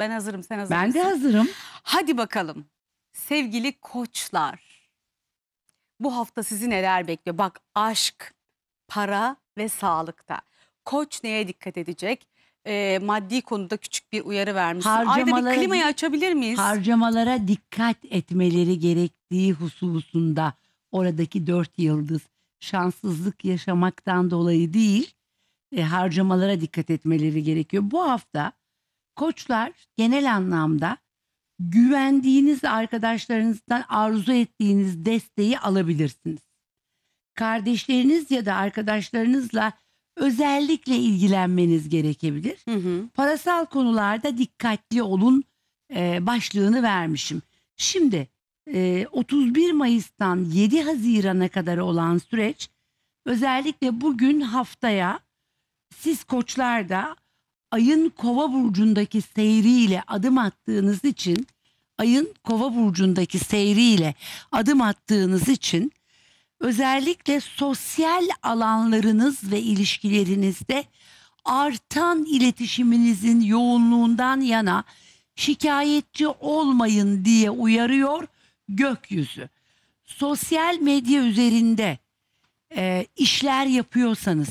Ben hazırım sen hazır Ben de hazırım. Hadi bakalım sevgili koçlar. Bu hafta sizi neler bekliyor? Bak aşk, para ve sağlıkta. Koç neye dikkat edecek? Ee, maddi konuda küçük bir uyarı vermişsin. Ayda bir klimayı açabilir miyiz? Harcamalara dikkat etmeleri gerektiği hususunda oradaki dört yıldız şanssızlık yaşamaktan dolayı değil e, harcamalara dikkat etmeleri gerekiyor. Bu hafta koçlar genel anlamda güvendiğiniz arkadaşlarınızdan arzu ettiğiniz desteği alabilirsiniz. Kardeşleriniz ya da arkadaşlarınızla özellikle ilgilenmeniz gerekebilir. Hı hı. Parasal konularda dikkatli olun e, başlığını vermişim. Şimdi e, 31 Mayıs'tan 7 Haziran'a kadar olan süreç özellikle bugün haftaya siz koçlar da ayın kova burcundaki seyriyle adım attığınız için ayın kova burcundaki seyriyle adım attığınız için özellikle sosyal alanlarınız ve ilişkilerinizde artan iletişiminizin yoğunluğundan yana şikayetçi olmayın diye uyarıyor gökyüzü. Sosyal medya üzerinde e, işler yapıyorsanız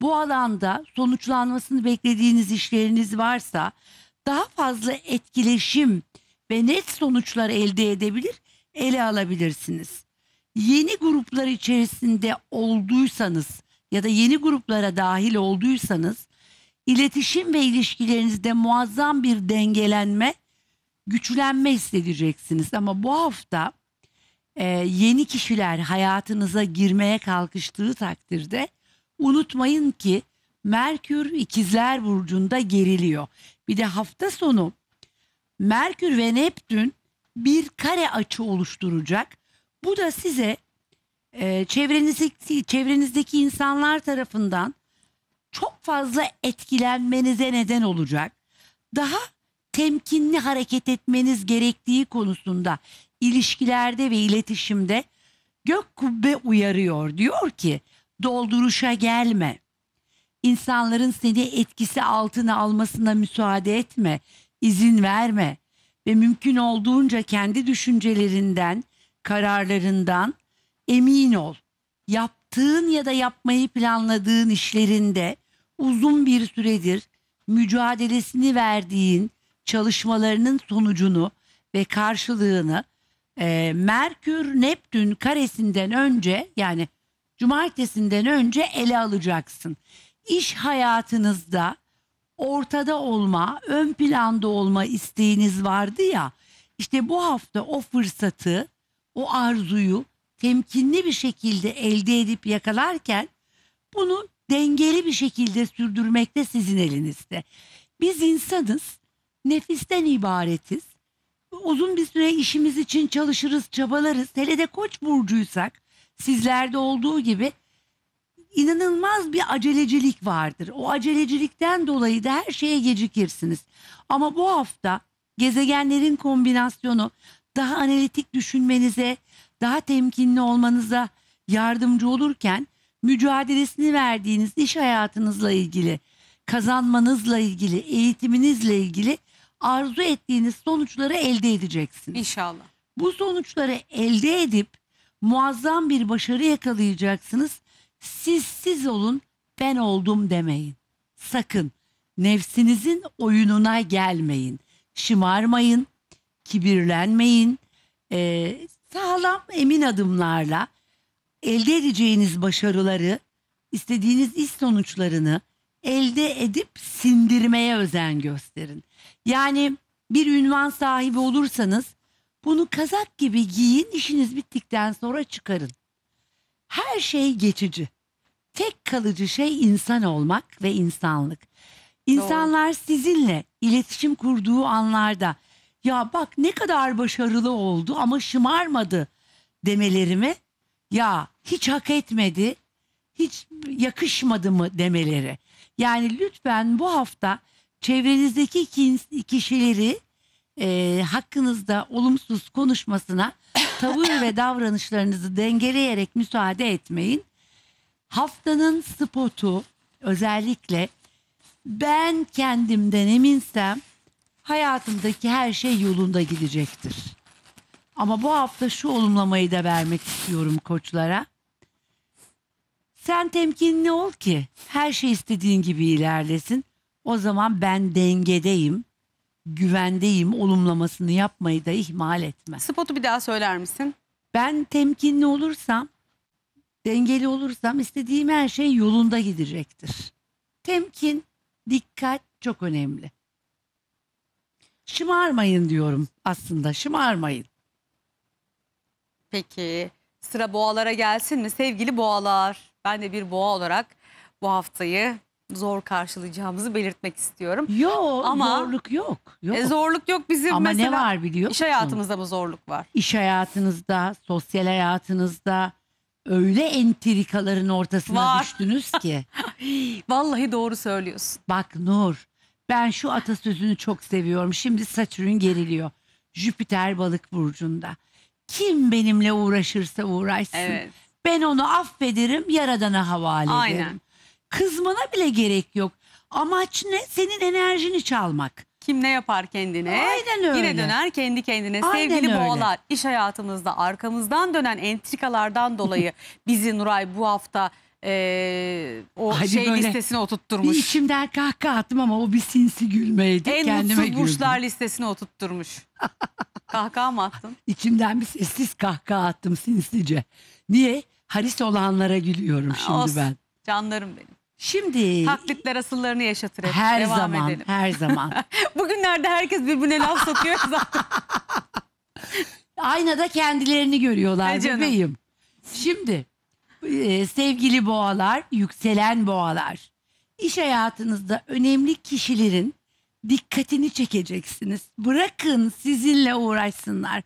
bu alanda sonuçlanmasını beklediğiniz işleriniz varsa daha fazla etkileşim ve net sonuçlar elde edebilir, ele alabilirsiniz. Yeni gruplar içerisinde olduysanız ya da yeni gruplara dahil olduysanız iletişim ve ilişkilerinizde muazzam bir dengelenme, güçlenme hissedeceksiniz. Ama bu hafta e, yeni kişiler hayatınıza girmeye kalkıştığı takdirde Unutmayın ki Merkür ikizler burcunda geriliyor. Bir de hafta sonu Merkür ve Neptün bir kare açı oluşturacak. Bu da size e, çevrenizdeki, çevrenizdeki insanlar tarafından çok fazla etkilenmenize neden olacak. Daha temkinli hareket etmeniz gerektiği konusunda ilişkilerde ve iletişimde gök kubbe uyarıyor. Diyor ki dolduruşa gelme. İnsanların seni etkisi altına almasına müsaade etme, izin verme ve mümkün olduğunca kendi düşüncelerinden, kararlarından emin ol. Yaptığın ya da yapmayı planladığın işlerinde uzun bir süredir mücadelesini verdiğin çalışmalarının sonucunu ve karşılığını e, Merkür Neptün karesinden önce yani cumartesinden önce ele alacaksın. İş hayatınızda ortada olma, ön planda olma isteğiniz vardı ya. İşte bu hafta o fırsatı, o arzuyu temkinli bir şekilde elde edip yakalarken bunu dengeli bir şekilde sürdürmek de sizin elinizde. Biz insanız, nefisten ibaretiz. Uzun bir süre işimiz için çalışırız, çabalarız. Hele de koç burcuysak sizlerde olduğu gibi inanılmaz bir acelecilik vardır. O acelecilikten dolayı da her şeye gecikirsiniz. Ama bu hafta gezegenlerin kombinasyonu daha analitik düşünmenize, daha temkinli olmanıza yardımcı olurken mücadelesini verdiğiniz iş hayatınızla ilgili, kazanmanızla ilgili, eğitiminizle ilgili arzu ettiğiniz sonuçları elde edeceksiniz. İnşallah. Bu sonuçları elde edip muazzam bir başarı yakalayacaksınız. Siz siz olun ben oldum demeyin. Sakın nefsinizin oyununa gelmeyin. Şımarmayın, kibirlenmeyin. Ee, sağlam emin adımlarla elde edeceğiniz başarıları, istediğiniz iş sonuçlarını elde edip sindirmeye özen gösterin. Yani bir ünvan sahibi olursanız bunu kazak gibi giyin, işiniz bittikten sonra çıkarın. Her şey geçici. Tek kalıcı şey insan olmak ve insanlık. İnsanlar sizinle iletişim kurduğu anlarda ya bak ne kadar başarılı oldu ama şımarmadı demelerimi ya hiç hak etmedi, hiç yakışmadı mı demeleri. Yani lütfen bu hafta çevrenizdeki kişileri e, hakkınızda olumsuz konuşmasına tavır ve davranışlarınızı dengeleyerek müsaade etmeyin. Haftanın spotu özellikle ben kendimden eminsem hayatımdaki her şey yolunda gidecektir. Ama bu hafta şu olumlamayı da vermek istiyorum koçlara. Sen temkinli ol ki her şey istediğin gibi ilerlesin. O zaman ben dengedeyim güvendeyim olumlamasını yapmayı da ihmal etme. Spotu bir daha söyler misin? Ben temkinli olursam, dengeli olursam istediğim her şey yolunda gidecektir. Temkin, dikkat çok önemli. Şımarmayın diyorum aslında, şımarmayın. Peki sıra boğalara gelsin mi? Sevgili boğalar, ben de bir boğa olarak bu haftayı zor karşılayacağımızı belirtmek istiyorum. Yok Ama- zorluk yok. yok. E, zorluk yok bizim Ama mesela ne var biliyor musun? İş hayatımızda mı zorluk var? İş hayatınızda, sosyal hayatınızda öyle entrikaların ortasına Var. düştünüz ki. Vallahi doğru söylüyorsun. Bak Nur, ben şu atasözünü çok seviyorum. Şimdi Satürn geriliyor. Jüpiter balık burcunda. Kim benimle uğraşırsa uğraşsın. Evet. Ben onu affederim, yaradana havale Aynen. ederim kızmana bile gerek yok. Amaç ne? Senin enerjini çalmak. Kim ne yapar kendine? Aynen öyle. Yine döner kendi kendine. Aynen Sevgili öyle. boğalar iş hayatımızda arkamızdan dönen entrikalardan dolayı bizi Nuray bu hafta e, o Hadi şey listesine oturtturmuş. Bir içimden kahkaha attım ama o bir sinsi gülmeydi. En Kendime mutsuz burçlar listesine oturtturmuş. kahkaha mı attın? İçimden bir sessiz kahkaha attım sinsice. Niye? Haris olanlara gülüyorum şimdi Olsun. ben. Canlarım benim. Şimdi Taklitler asıllarını yaşatır hep. her Devam zaman edelim. her zaman. Bugünlerde herkes birbirine laf sokuyor zaten. Aynada kendilerini görüyorlar He bebeğim. Şimdi e, sevgili boğalar, yükselen boğalar. İş hayatınızda önemli kişilerin dikkatini çekeceksiniz. Bırakın sizinle uğraşsınlar.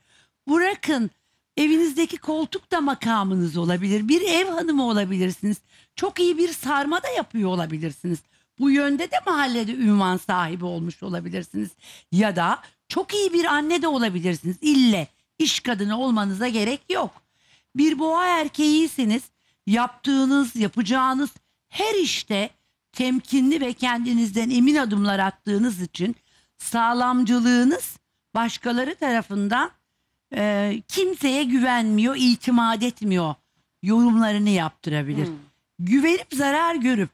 Bırakın evinizdeki koltuk da makamınız olabilir. Bir ev hanımı olabilirsiniz çok iyi bir sarma da yapıyor olabilirsiniz. Bu yönde de mahallede ünvan sahibi olmuş olabilirsiniz. Ya da çok iyi bir anne de olabilirsiniz. İlle iş kadını olmanıza gerek yok. Bir boğa erkeğiyseniz yaptığınız, yapacağınız her işte temkinli ve kendinizden emin adımlar attığınız için sağlamcılığınız başkaları tarafından e, kimseye güvenmiyor, itimat etmiyor yorumlarını yaptırabilir. Hmm güvenip zarar görüp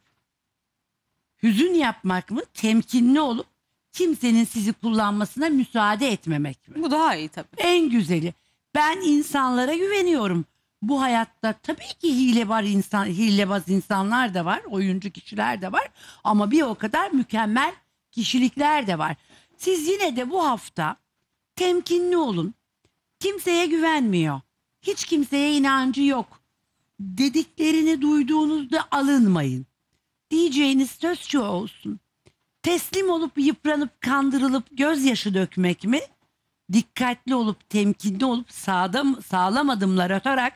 hüzün yapmak mı? Temkinli olup kimsenin sizi kullanmasına müsaade etmemek mi? Bu daha iyi tabii. En güzeli. Ben insanlara güveniyorum. Bu hayatta tabii ki hile var insan, hilebaz insanlar da var, oyuncu kişiler de var ama bir o kadar mükemmel kişilikler de var. Siz yine de bu hafta temkinli olun. Kimseye güvenmiyor. Hiç kimseye inancı yok dediklerini duyduğunuzda alınmayın. Diyeceğiniz söz şu olsun. Teslim olup yıpranıp kandırılıp gözyaşı dökmek mi? Dikkatli olup temkinli olup sağda, sağlam adımlar atarak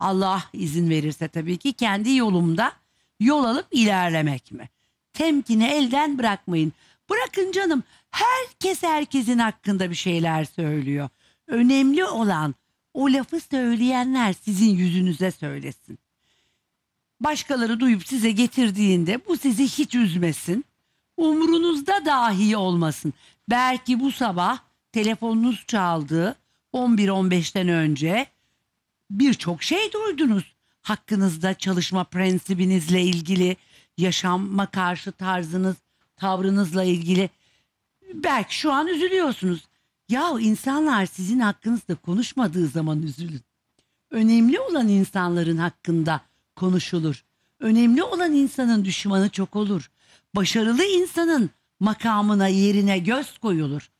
Allah izin verirse tabii ki kendi yolumda yol alıp ilerlemek mi? Temkini elden bırakmayın. Bırakın canım herkes herkesin hakkında bir şeyler söylüyor. Önemli olan o lafı söyleyenler sizin yüzünüze söylesin. Başkaları duyup size getirdiğinde bu sizi hiç üzmesin. Umrunuzda dahi olmasın. Belki bu sabah telefonunuz çaldı 11-15'ten önce birçok şey duydunuz. Hakkınızda çalışma prensibinizle ilgili, yaşama karşı tarzınız, tavrınızla ilgili. Belki şu an üzülüyorsunuz ya insanlar sizin hakkınızda konuşmadığı zaman üzülün. Önemli olan insanların hakkında konuşulur. Önemli olan insanın düşmanı çok olur. Başarılı insanın makamına, yerine göz koyulur.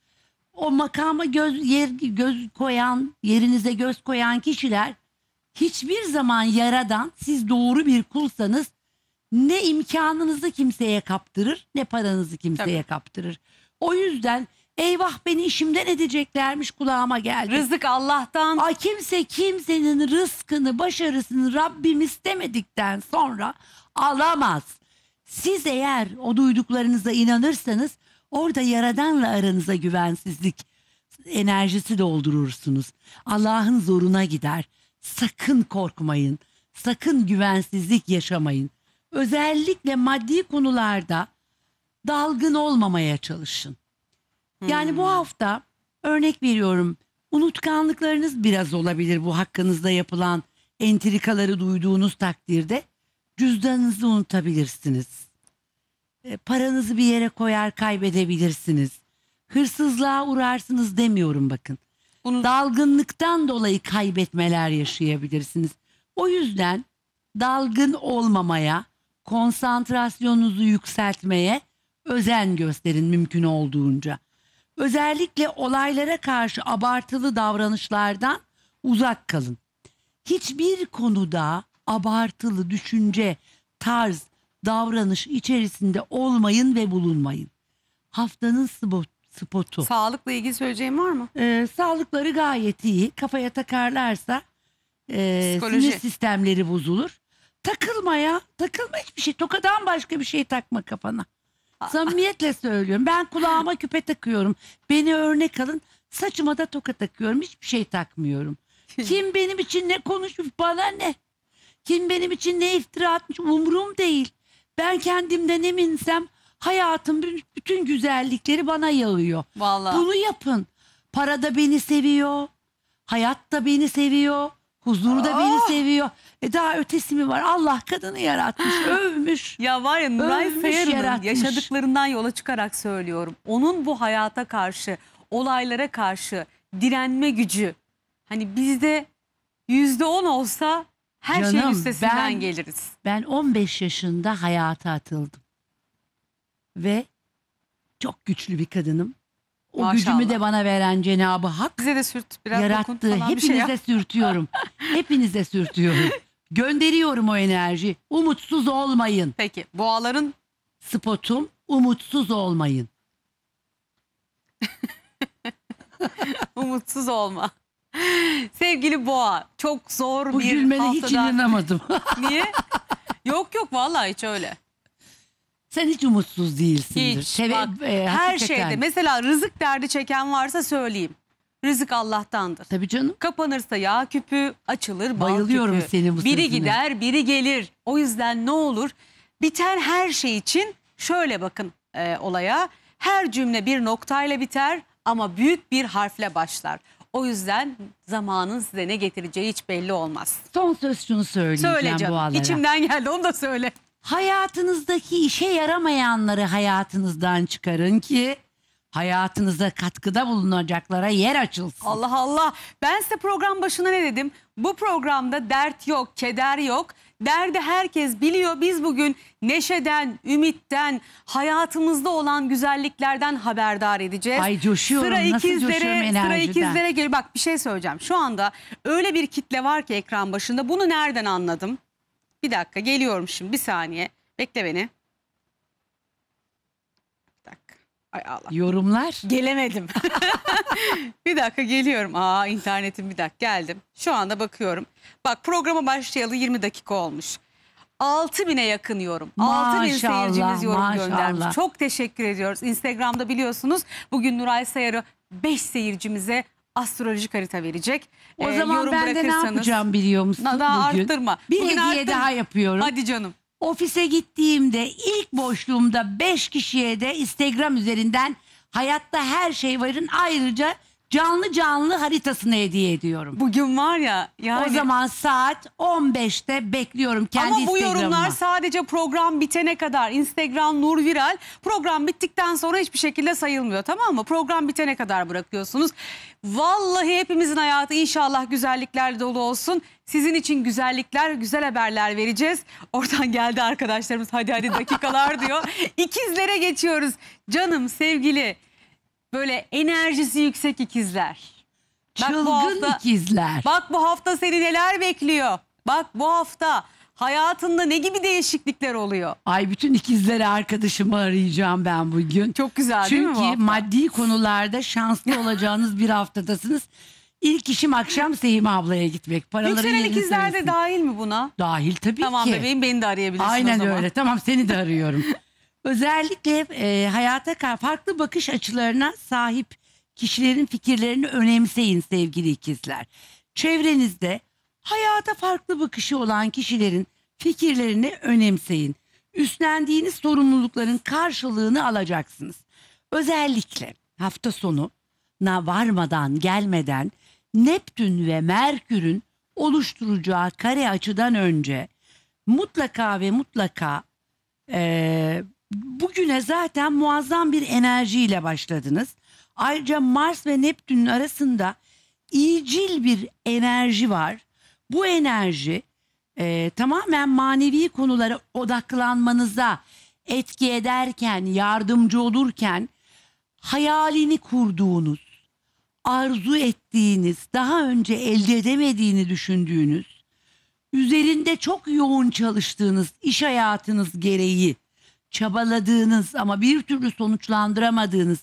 O makama göz yer göz koyan, yerinize göz koyan kişiler hiçbir zaman yaradan siz doğru bir kulsanız ne imkanınızı kimseye kaptırır ne paranızı kimseye Tabii. kaptırır. O yüzden Eyvah beni işimden edeceklermiş kulağıma geldi. Rızık Allah'tan. Ay kimse kimsenin rızkını, başarısını Rabbim istemedikten sonra alamaz. Siz eğer o duyduklarınıza inanırsanız orada yaradanla aranıza güvensizlik enerjisi doldurursunuz. Allah'ın zoruna gider. Sakın korkmayın. Sakın güvensizlik yaşamayın. Özellikle maddi konularda dalgın olmamaya çalışın. Yani bu hmm. hafta örnek veriyorum unutkanlıklarınız biraz olabilir bu hakkınızda yapılan entrikaları duyduğunuz takdirde cüzdanınızı unutabilirsiniz. E, paranızı bir yere koyar kaybedebilirsiniz. Hırsızlığa uğrarsınız demiyorum bakın. Unut- Dalgınlıktan dolayı kaybetmeler yaşayabilirsiniz. O yüzden dalgın olmamaya, konsantrasyonunuzu yükseltmeye özen gösterin mümkün olduğunca. Özellikle olaylara karşı abartılı davranışlardan uzak kalın. Hiçbir konuda abartılı düşünce, tarz, davranış içerisinde olmayın ve bulunmayın. Haftanın spot, spotu. Sağlıkla ilgili söyleyeceğim var mı? Ee, sağlıkları gayet iyi. Kafaya takarlarsa e, sinir sistemleri bozulur. Takılmaya, takılma hiçbir şey. Tokadan başka bir şey takma kafana. Samimiyetle söylüyorum. Ben kulağıma küpe takıyorum. Beni örnek alın. Saçıma da toka takıyorum. Hiçbir şey takmıyorum. Kim benim için ne konuşmuş bana ne? Kim benim için ne iftira atmış umurum değil. Ben kendimden eminsem hayatım bütün güzellikleri bana yağıyor. Vallahi. Bunu yapın. Para da beni seviyor. Hayat da beni seviyor. Huzurda da beni ah! seviyor. E daha ötesi mi var? Allah kadını yaratmış, ah! övmüş. Ya var ya Nuray Ölmüş, yaratmış. yaşadıklarından yola çıkarak söylüyorum. Onun bu hayata karşı, olaylara karşı direnme gücü. Hani bizde yüzde on olsa her şeyin Canım, üstesinden ben- geliriz. Ben 15 yaşında hayata atıldım. Ve çok güçlü bir kadınım. O Maşallah. gücümü de bana veren Cenabı Hak Bize de sürt biraz yarattı. falan bir şey Hepinize sürtüyorum. Hepinize sürtüyorum. Gönderiyorum o enerji. Umutsuz olmayın. Peki boğaların Spotum umutsuz olmayın. umutsuz olma. Sevgili boğa çok zor Bu bir gülmene hiç inanamadım. Niye? Yok yok vallahi hiç öyle. Sen hiç umutsuz değilsindir. Hiç. Seve- Bak, e, her şeyde mesela rızık derdi çeken varsa söyleyeyim. Rızık Allah'tandır. Tabii canım. Kapanırsa yağ küpü, açılır Bayılıyorum küpü. senin bu Biri gider, biri gelir. O yüzden ne olur? Biten her şey için şöyle bakın e, olaya. Her cümle bir noktayla biter ama büyük bir harfle başlar. O yüzden zamanın size ne getireceği hiç belli olmaz. Son söz şunu söyleyeceğim Söyle bu canım. alara. İçimden geldi onu da söyle. Hayatınızdaki işe yaramayanları hayatınızdan çıkarın ki hayatınıza katkıda bulunacaklara yer açılsın. Allah Allah. Ben size program başına ne dedim? Bu programda dert yok, keder yok. Derdi herkes biliyor. Biz bugün neşeden, ümitten, hayatımızda olan güzelliklerden haberdar edeceğiz. Ay coşuyorum. Sıra Nasıl ikizlere, coşuyorum enerjiden. Sıra ikizlere gel. Bak bir şey söyleyeceğim. Şu anda öyle bir kitle var ki ekran başında. Bunu nereden anladım? Bir dakika geliyorum şimdi bir saniye. Bekle beni. Bir dakika. Ay Allah. Yorumlar. Gelemedim. bir dakika geliyorum. Aa internetim bir dakika geldim. Şu anda bakıyorum. Bak programa başlayalı 20 dakika olmuş. 6000'e yakın yorum. 6000 Maşallah, seyircimiz yorum maşallah. göndermiş. Çok teşekkür ediyoruz. Instagram'da biliyorsunuz bugün Nuray Sayarı 5 seyircimize astrolojik harita verecek. O Ee, zaman ben de ne yapacağım biliyor musun Na- Daha bugün? arttırma. Bir Bugün hediye arttır- daha yapıyorum. Hadi canım. Ofise gittiğimde ilk boşluğumda 5 kişiye de Instagram üzerinden hayatta her şey varın ayrıca canlı canlı haritasını hediye ediyorum. Bugün var ya yani. O zaman saat 15'te bekliyorum kendi Ama bu yorumlar sadece program bitene kadar Instagram Nur Viral program bittikten sonra hiçbir şekilde sayılmıyor tamam mı? Program bitene kadar bırakıyorsunuz. Vallahi hepimizin hayatı inşallah güzellikler dolu olsun. Sizin için güzellikler, güzel haberler vereceğiz. Oradan geldi arkadaşlarımız hadi hadi dakikalar diyor. İkizlere geçiyoruz. Canım sevgili böyle enerjisi yüksek ikizler. Çılgın hafta, ikizler. Bak bu hafta seni neler bekliyor. Bak bu hafta hayatında ne gibi değişiklikler oluyor? Ay bütün ikizleri arkadaşımı arayacağım ben bugün. Çok güzel Çünkü değil mi Çünkü maddi konularda şanslı olacağınız bir haftadasınız. İlk işim akşam Sehime ablaya gitmek. Paraları Yükselen ikizler de dahil mi buna? Dahil tabii tamam, ki. Tamam bebeğim beni de arayabilirsin Aynen o zaman. öyle. Tamam seni de arıyorum. Özellikle e, hayata farklı bakış açılarına sahip kişilerin fikirlerini önemseyin sevgili ikizler. Çevrenizde hayata farklı bakışı olan kişilerin fikirlerini önemseyin. Üstlendiğiniz sorumlulukların karşılığını alacaksınız. Özellikle hafta sonu na varmadan gelmeden Neptün ve Merkür'ün oluşturacağı kare açıdan önce mutlaka ve mutlaka e, bugüne zaten muazzam bir enerjiyle başladınız. Ayrıca Mars ve Neptün'ün arasında iyicil bir enerji var. Bu enerji e, tamamen manevi konulara odaklanmanıza etki ederken, yardımcı olurken hayalini kurduğunuz, arzu ettiğiniz, daha önce elde edemediğini düşündüğünüz, üzerinde çok yoğun çalıştığınız iş hayatınız gereği çabaladığınız ama bir türlü sonuçlandıramadığınız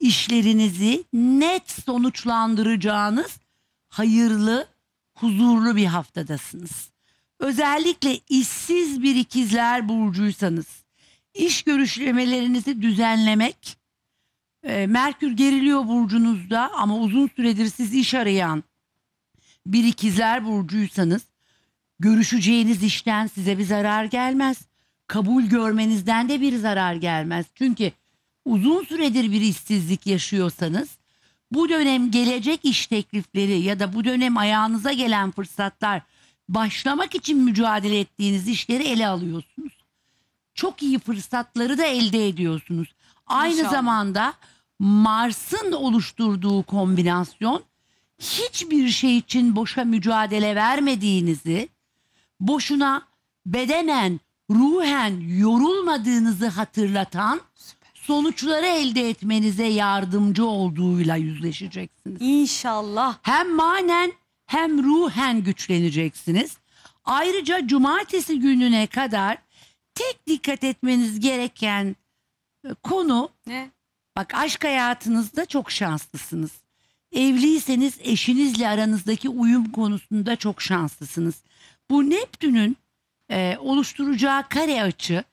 işlerinizi net sonuçlandıracağınız hayırlı, huzurlu bir haftadasınız. Özellikle işsiz bir ikizler burcuysanız iş görüşlemelerinizi düzenlemek, e, Merkür geriliyor burcunuzda ama uzun süredir siz iş arayan bir ikizler burcuysanız görüşeceğiniz işten size bir zarar gelmez kabul görmenizden de bir zarar gelmez. Çünkü uzun süredir bir işsizlik yaşıyorsanız bu dönem gelecek iş teklifleri ya da bu dönem ayağınıza gelen fırsatlar başlamak için mücadele ettiğiniz işleri ele alıyorsunuz. Çok iyi fırsatları da elde ediyorsunuz. Aynı zamanda Mars'ın oluşturduğu kombinasyon hiçbir şey için boşa mücadele vermediğinizi, boşuna bedenen ruhen yorulmadığınızı hatırlatan sonuçları elde etmenize yardımcı olduğuyla yüzleşeceksiniz. İnşallah. Hem manen hem ruhen güçleneceksiniz. Ayrıca cumartesi gününe kadar tek dikkat etmeniz gereken e, konu Ne? bak aşk hayatınızda çok şanslısınız. Evliyseniz eşinizle aranızdaki uyum konusunda çok şanslısınız. Bu Neptün'ün e, oluşturacağı kare açı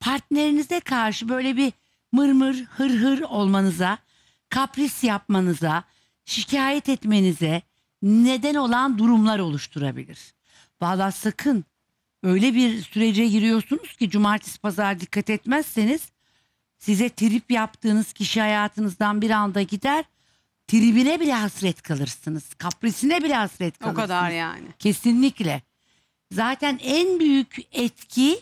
partnerinize karşı böyle bir mırmır hır hır olmanıza, kapris yapmanıza, şikayet etmenize neden olan durumlar oluşturabilir. Valla sakın öyle bir sürece giriyorsunuz ki cumartesi pazar dikkat etmezseniz size trip yaptığınız kişi hayatınızdan bir anda gider. Tribine bile hasret kalırsınız. Kaprisine bile hasret kalırsınız. O kadar yani. Kesinlikle zaten en büyük etki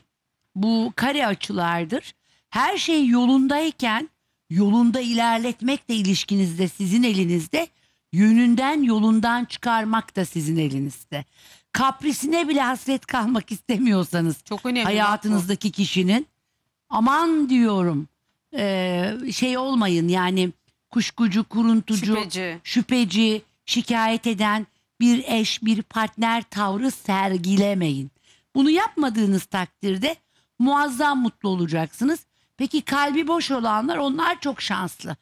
bu kare açılardır. Her şey yolundayken yolunda ilerletmek de ilişkinizde sizin elinizde. Yönünden yolundan çıkarmak da sizin elinizde. Kaprisine bile hasret kalmak istemiyorsanız Çok önemli bak bu. hayatınızdaki kişinin aman diyorum e, şey olmayın yani kuşkucu, kuruntucu, Şüpheci. şüpheci, şikayet eden bir eş, bir partner tavrı sergilemeyin. Bunu yapmadığınız takdirde muazzam mutlu olacaksınız. Peki kalbi boş olanlar onlar çok şanslı.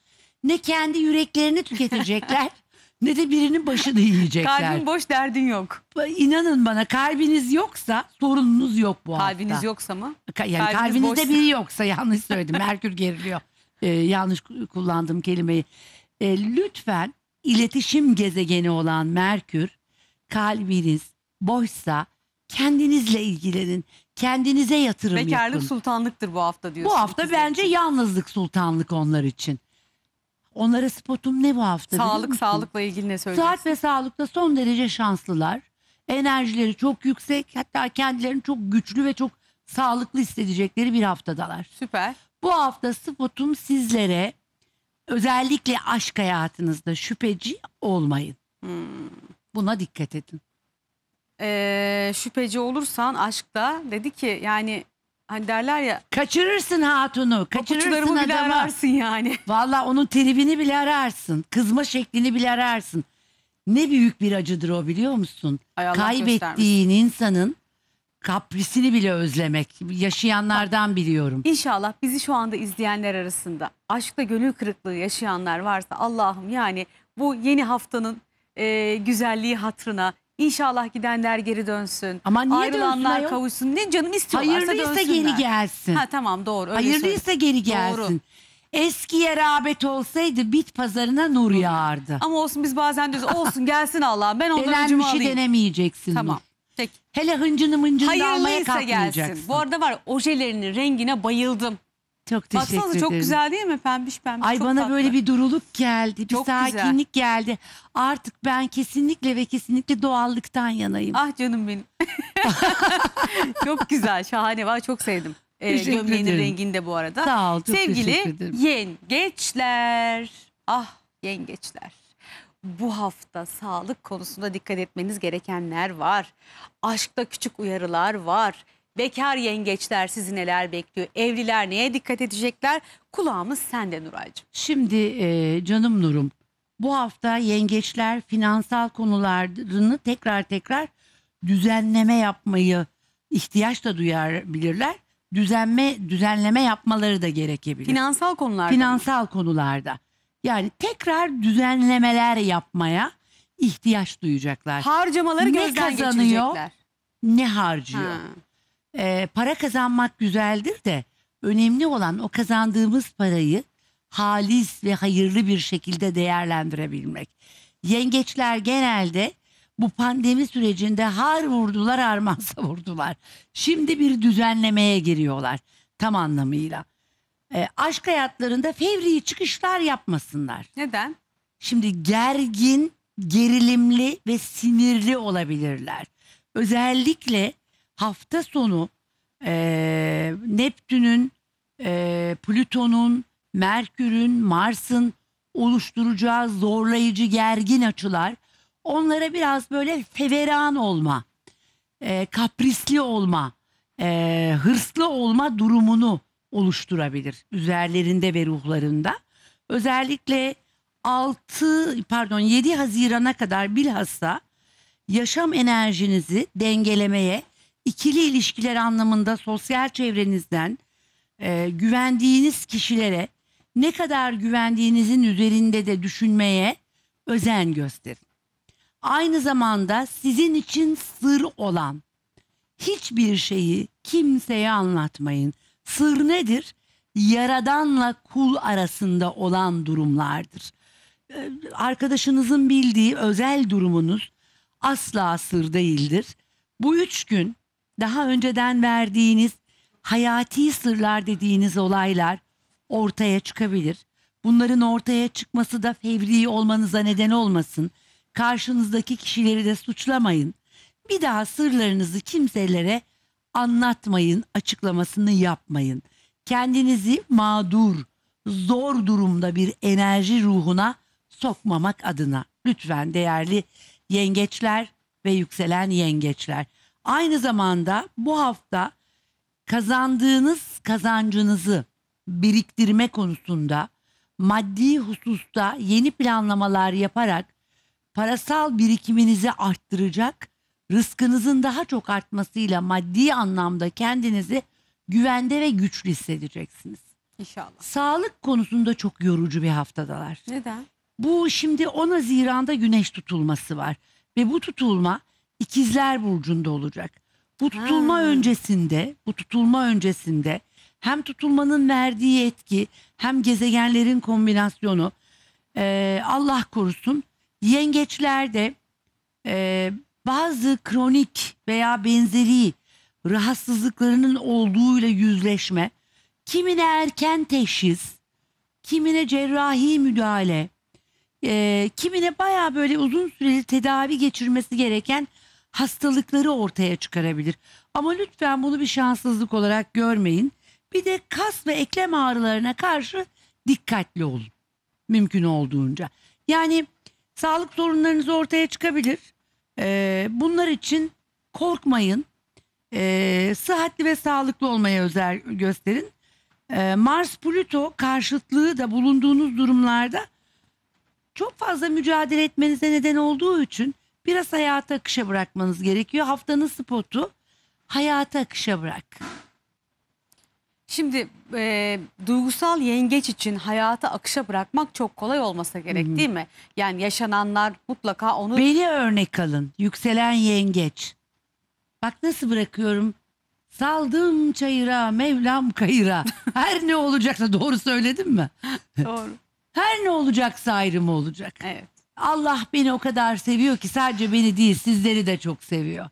Ne kendi yüreklerini tüketecekler ne de birinin başını yiyecekler. Kalbin boş derdin yok. İnanın bana kalbiniz yoksa sorununuz yok bu hafta. Kalbiniz yoksa mı? Ka- yani kalbinizde boşsa. biri yoksa yanlış söyledim. Merkür geriliyor. Ee, yanlış kullandığım kelimeyi. Ee, lütfen iletişim gezegeni olan Merkür kalbiniz boşsa kendinizle ilgilenin. Kendinize yatırım Bekarlık yapın. sultanlıktır bu hafta diyorsun. Bu hafta ikisi. bence yalnızlık sultanlık onlar için. Onlara spotum ne bu hafta? Sağlık, sağlıkla ilgili ne söylüyorsun? Saat ve sağlıkta son derece şanslılar. Enerjileri çok yüksek. Hatta kendilerini çok güçlü ve çok sağlıklı hissedecekleri bir haftadalar. Süper. Bu hafta spotum sizlere Özellikle aşk hayatınızda şüpheci olmayın. Hmm. Buna dikkat edin. Ee, şüpheci olursan aşkta dedi ki yani hani derler ya Kaçırırsın hatunu, kaçırırsın papuçlarımı bile ararsın yani. Valla onun tribini bile ararsın. Kızma şeklini bile ararsın. Ne büyük bir acıdır o biliyor musun? Ay Allah göstermesin. Kaybettiğin insanın kaprisini bile özlemek. Yaşayanlardan biliyorum. İnşallah bizi şu anda izleyenler arasında aşkta gönül kırıklığı yaşayanlar varsa Allah'ım yani bu yeni haftanın e, güzelliği hatrına İnşallah gidenler geri dönsün. Ama niye Ayrılanlar kavuşsun. Ne canım istiyorlarsa Hayırlıysa dönsünler. geri gelsin. Ha tamam doğru. Öyle Hayırlıysa söyle. geri gelsin. Doğru. Eskiye rağbet olsaydı bit pazarına nur yağardı. Ama olsun biz bazen diyoruz olsun gelsin Allah ben ondan öcümü alayım. Denenmişi denemeyeceksin. Tamam. Nur. Peki. Hele hıncını mıncını da almaya Hayırlıysa gelsin. Bu arada var ojelerinin rengine bayıldım. çok teşekkür Baksanıza çok güzel değil mi? Pembiş pembiş Ay çok bana tatlı. böyle bir duruluk geldi, bir Çok güzel. sakinlik geldi. Artık ben kesinlikle ve kesinlikle doğallıktan yanayım. Ah canım benim. çok güzel şahane var çok sevdim. Ee, Teşekkür gömleğinin ederim. bu arada. Sağ ol, çok teşekkür Sevgili ederim. yengeçler. Ah yengeçler bu hafta sağlık konusunda dikkat etmeniz gerekenler var. Aşkta küçük uyarılar var. Bekar yengeçler sizi neler bekliyor? Evliler neye dikkat edecekler? Kulağımız sende Nuraycığım. Şimdi e, canım Nurum bu hafta yengeçler finansal konularını tekrar tekrar düzenleme yapmayı ihtiyaç da duyabilirler. Düzenme düzenleme yapmaları da gerekebilir. Finansal konularda. Finansal konularda. Yani tekrar düzenlemeler yapmaya ihtiyaç duyacaklar. Harcamaları ne gözden kazanıyor, geçirecekler. ne harcıyor. Ha. Ee, para kazanmak güzeldir de önemli olan o kazandığımız parayı halis ve hayırlı bir şekilde değerlendirebilmek. Yengeçler genelde bu pandemi sürecinde har vurdular, harman savurdular. Şimdi bir düzenlemeye giriyorlar tam anlamıyla e, aşk hayatlarında fevri çıkışlar yapmasınlar. Neden? Şimdi gergin, gerilimli ve sinirli olabilirler. Özellikle hafta sonu e, Neptün'ün, e, Plüton'un, Merkür'ün, Mars'ın oluşturacağı zorlayıcı gergin açılar onlara biraz böyle feveran olma, e, kaprisli olma, e, hırslı olma durumunu oluşturabilir üzerlerinde ve ruhlarında. Özellikle 6 pardon 7 Haziran'a kadar bilhassa yaşam enerjinizi dengelemeye, ikili ilişkiler anlamında sosyal çevrenizden e, güvendiğiniz kişilere ne kadar güvendiğinizin üzerinde de düşünmeye özen gösterin. Aynı zamanda sizin için sır olan hiçbir şeyi kimseye anlatmayın. Sır nedir? Yaradanla kul arasında olan durumlardır. Ee, arkadaşınızın bildiği özel durumunuz asla sır değildir. Bu üç gün daha önceden verdiğiniz hayati sırlar dediğiniz olaylar ortaya çıkabilir. Bunların ortaya çıkması da fevri olmanıza neden olmasın. Karşınızdaki kişileri de suçlamayın. Bir daha sırlarınızı kimselere anlatmayın, açıklamasını yapmayın. Kendinizi mağdur, zor durumda bir enerji ruhuna sokmamak adına. Lütfen değerli yengeçler ve yükselen yengeçler. Aynı zamanda bu hafta kazandığınız kazancınızı biriktirme konusunda maddi hususta yeni planlamalar yaparak parasal birikiminizi arttıracak rızkınızın daha çok artmasıyla maddi anlamda kendinizi güvende ve güçlü hissedeceksiniz. İnşallah. Sağlık konusunda çok yorucu bir haftadalar. Neden? Bu şimdi 10 Haziran'da güneş tutulması var ve bu tutulma ikizler burcunda olacak. Bu tutulma ha. öncesinde, bu tutulma öncesinde hem tutulmanın verdiği etki hem gezegenlerin kombinasyonu e, Allah korusun yengeçlerde e, bazı kronik veya benzeri rahatsızlıklarının olduğuyla yüzleşme, kimine erken teşhis, kimine cerrahi müdahale, e, kimine baya böyle uzun süreli tedavi geçirmesi gereken hastalıkları ortaya çıkarabilir. Ama lütfen bunu bir şanssızlık olarak görmeyin. Bir de kas ve eklem ağrılarına karşı dikkatli olun mümkün olduğunca. Yani sağlık sorunlarınız ortaya çıkabilir e, bunlar için korkmayın. E, sıhhatli ve sağlıklı olmaya özel gösterin. E, ee, Mars-Plüto karşıtlığı da bulunduğunuz durumlarda çok fazla mücadele etmenize neden olduğu için biraz hayata akışa bırakmanız gerekiyor. Haftanın spotu hayata akışa bırak. Şimdi e, duygusal yengeç için hayatı akışa bırakmak çok kolay olmasa gerek değil mi? Yani yaşananlar mutlaka onu... Beni örnek alın. Yükselen yengeç. Bak nasıl bırakıyorum. Saldım çayıra, Mevlam kayıra. Her ne olacaksa doğru söyledim mi? Doğru. Her ne olacaksa ayrı mı olacak. Evet. Allah beni o kadar seviyor ki sadece beni değil sizleri de çok seviyor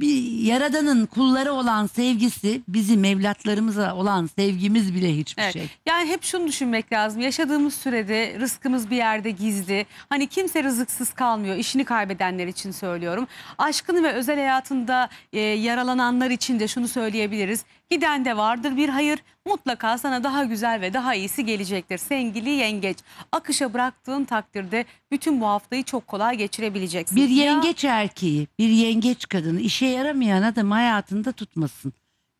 bir yaradanın kulları olan sevgisi bizim evlatlarımıza olan sevgimiz bile hiçbir Evet. şey. Yani hep şunu düşünmek lazım. Yaşadığımız sürede rızkımız bir yerde gizli. Hani kimse rızıksız kalmıyor. İşini kaybedenler için söylüyorum. Aşkını ve özel hayatında e, yaralananlar için de şunu söyleyebiliriz. Giden de vardır bir hayır. Mutlaka sana daha güzel ve daha iyisi gelecektir. Sevgili yengeç, akışa bıraktığın takdirde bütün bu haftayı çok kolay geçirebileceksin. Bir ya... yengeç erkeği, bir yengeç kadını işe yaramayan adam hayatında tutmasın.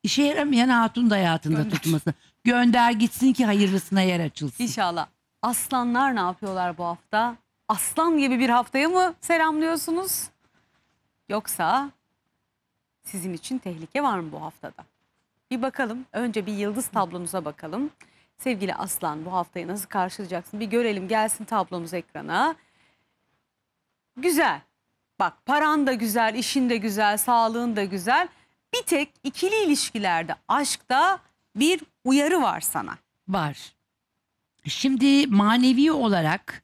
İşe yaramayan hatun da hayatında Gönder. tutmasın. Gönder gitsin ki hayırlısına yer açılsın. İnşallah. Aslanlar ne yapıyorlar bu hafta? Aslan gibi bir haftayı mı selamlıyorsunuz? Yoksa sizin için tehlike var mı bu haftada? Bir bakalım. Önce bir yıldız tablonuza bakalım. Sevgili Aslan bu haftayı nasıl karşılayacaksın? Bir görelim gelsin tablomuz ekrana. Güzel. Bak paran da güzel, işin de güzel, sağlığın da güzel. Bir tek ikili ilişkilerde, aşkta bir uyarı var sana. Var. Şimdi manevi olarak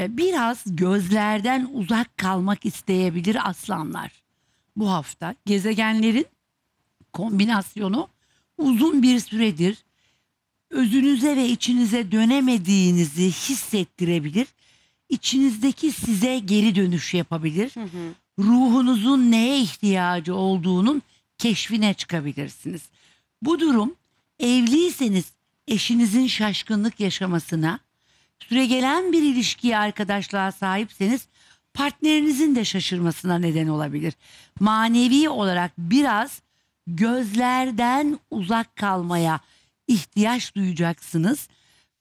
e, biraz gözlerden uzak kalmak isteyebilir aslanlar bu hafta. Gezegenlerin kombinasyonu uzun bir süredir özünüze ve içinize dönemediğinizi hissettirebilir. İçinizdeki size geri dönüş yapabilir. Hı hı. Ruhunuzun neye ihtiyacı olduğunun keşfine çıkabilirsiniz. Bu durum evliyseniz eşinizin şaşkınlık yaşamasına, süregelen bir ilişkiye arkadaşlığa sahipseniz partnerinizin de şaşırmasına neden olabilir. Manevi olarak biraz gözlerden uzak kalmaya ihtiyaç duyacaksınız.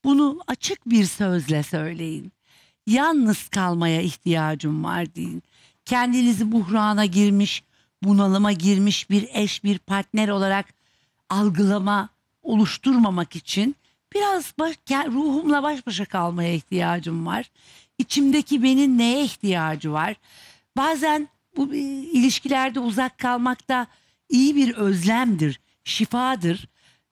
Bunu açık bir sözle söyleyin. Yalnız kalmaya ihtiyacım var deyin. Kendinizi buhrana girmiş, bunalıma girmiş bir eş, bir partner olarak algılama oluşturmamak için biraz baş, ruhumla baş başa kalmaya ihtiyacım var. İçimdeki benim neye ihtiyacı var? Bazen bu e, ilişkilerde uzak kalmakta iyi bir özlemdir, şifadır.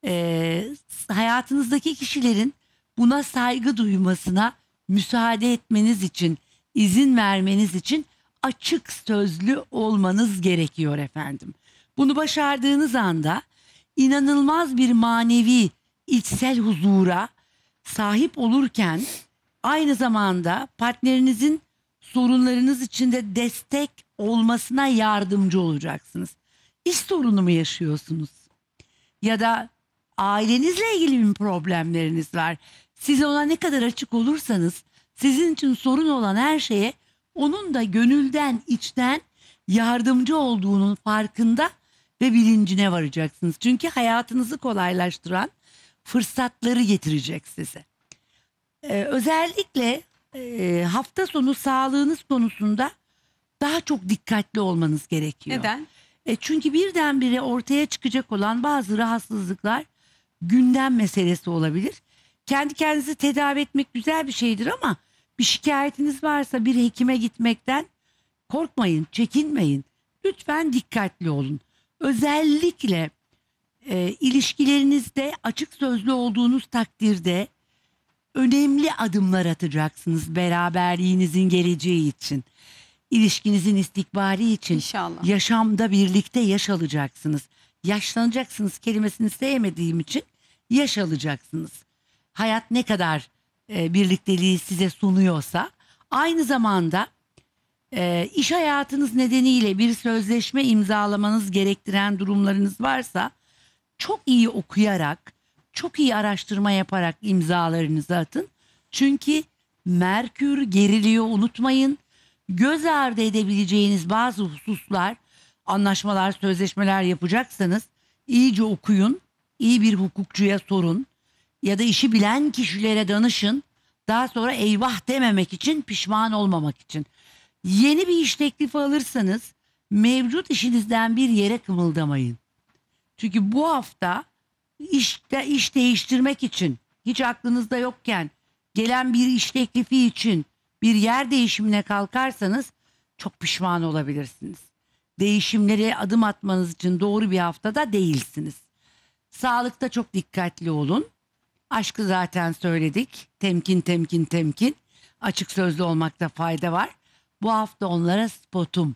Ee, hayatınızdaki kişilerin buna saygı duymasına müsaade etmeniz için, izin vermeniz için açık sözlü olmanız gerekiyor efendim. Bunu başardığınız anda inanılmaz bir manevi içsel huzura sahip olurken aynı zamanda partnerinizin sorunlarınız içinde destek olmasına yardımcı olacaksınız iş sorunu mu yaşıyorsunuz? Ya da ailenizle ilgili mi problemleriniz var. Siz ona ne kadar açık olursanız sizin için sorun olan her şeye onun da gönülden içten yardımcı olduğunun farkında ve bilincine varacaksınız. Çünkü hayatınızı kolaylaştıran fırsatları getirecek size. Ee, özellikle e, hafta sonu sağlığınız konusunda daha çok dikkatli olmanız gerekiyor. Neden? E çünkü birdenbire ortaya çıkacak olan bazı rahatsızlıklar gündem meselesi olabilir. Kendi kendinizi tedavi etmek güzel bir şeydir ama bir şikayetiniz varsa bir hekime gitmekten korkmayın, çekinmeyin. Lütfen dikkatli olun. Özellikle e, ilişkilerinizde açık sözlü olduğunuz takdirde önemli adımlar atacaksınız beraberliğinizin geleceği için ilişkinizin istikbali için İnşallah. yaşamda birlikte yaş alacaksınız. Yaşlanacaksınız kelimesini sevmediğim için yaş alacaksınız. Hayat ne kadar e, birlikteliği size sunuyorsa aynı zamanda e, iş hayatınız nedeniyle bir sözleşme imzalamanız gerektiren durumlarınız varsa çok iyi okuyarak, çok iyi araştırma yaparak imzalarınızı atın. Çünkü Merkür geriliyor unutmayın göz ardı edebileceğiniz bazı hususlar, anlaşmalar, sözleşmeler yapacaksanız iyice okuyun, iyi bir hukukçuya sorun ya da işi bilen kişilere danışın. Daha sonra eyvah dememek için, pişman olmamak için. Yeni bir iş teklifi alırsanız mevcut işinizden bir yere kımıldamayın. Çünkü bu hafta işte iş değiştirmek için hiç aklınızda yokken gelen bir iş teklifi için bir yer değişimine kalkarsanız çok pişman olabilirsiniz. Değişimlere adım atmanız için doğru bir haftada değilsiniz. Sağlıkta çok dikkatli olun. Aşkı zaten söyledik. Temkin temkin temkin. Açık sözlü olmakta fayda var. Bu hafta onlara spotum.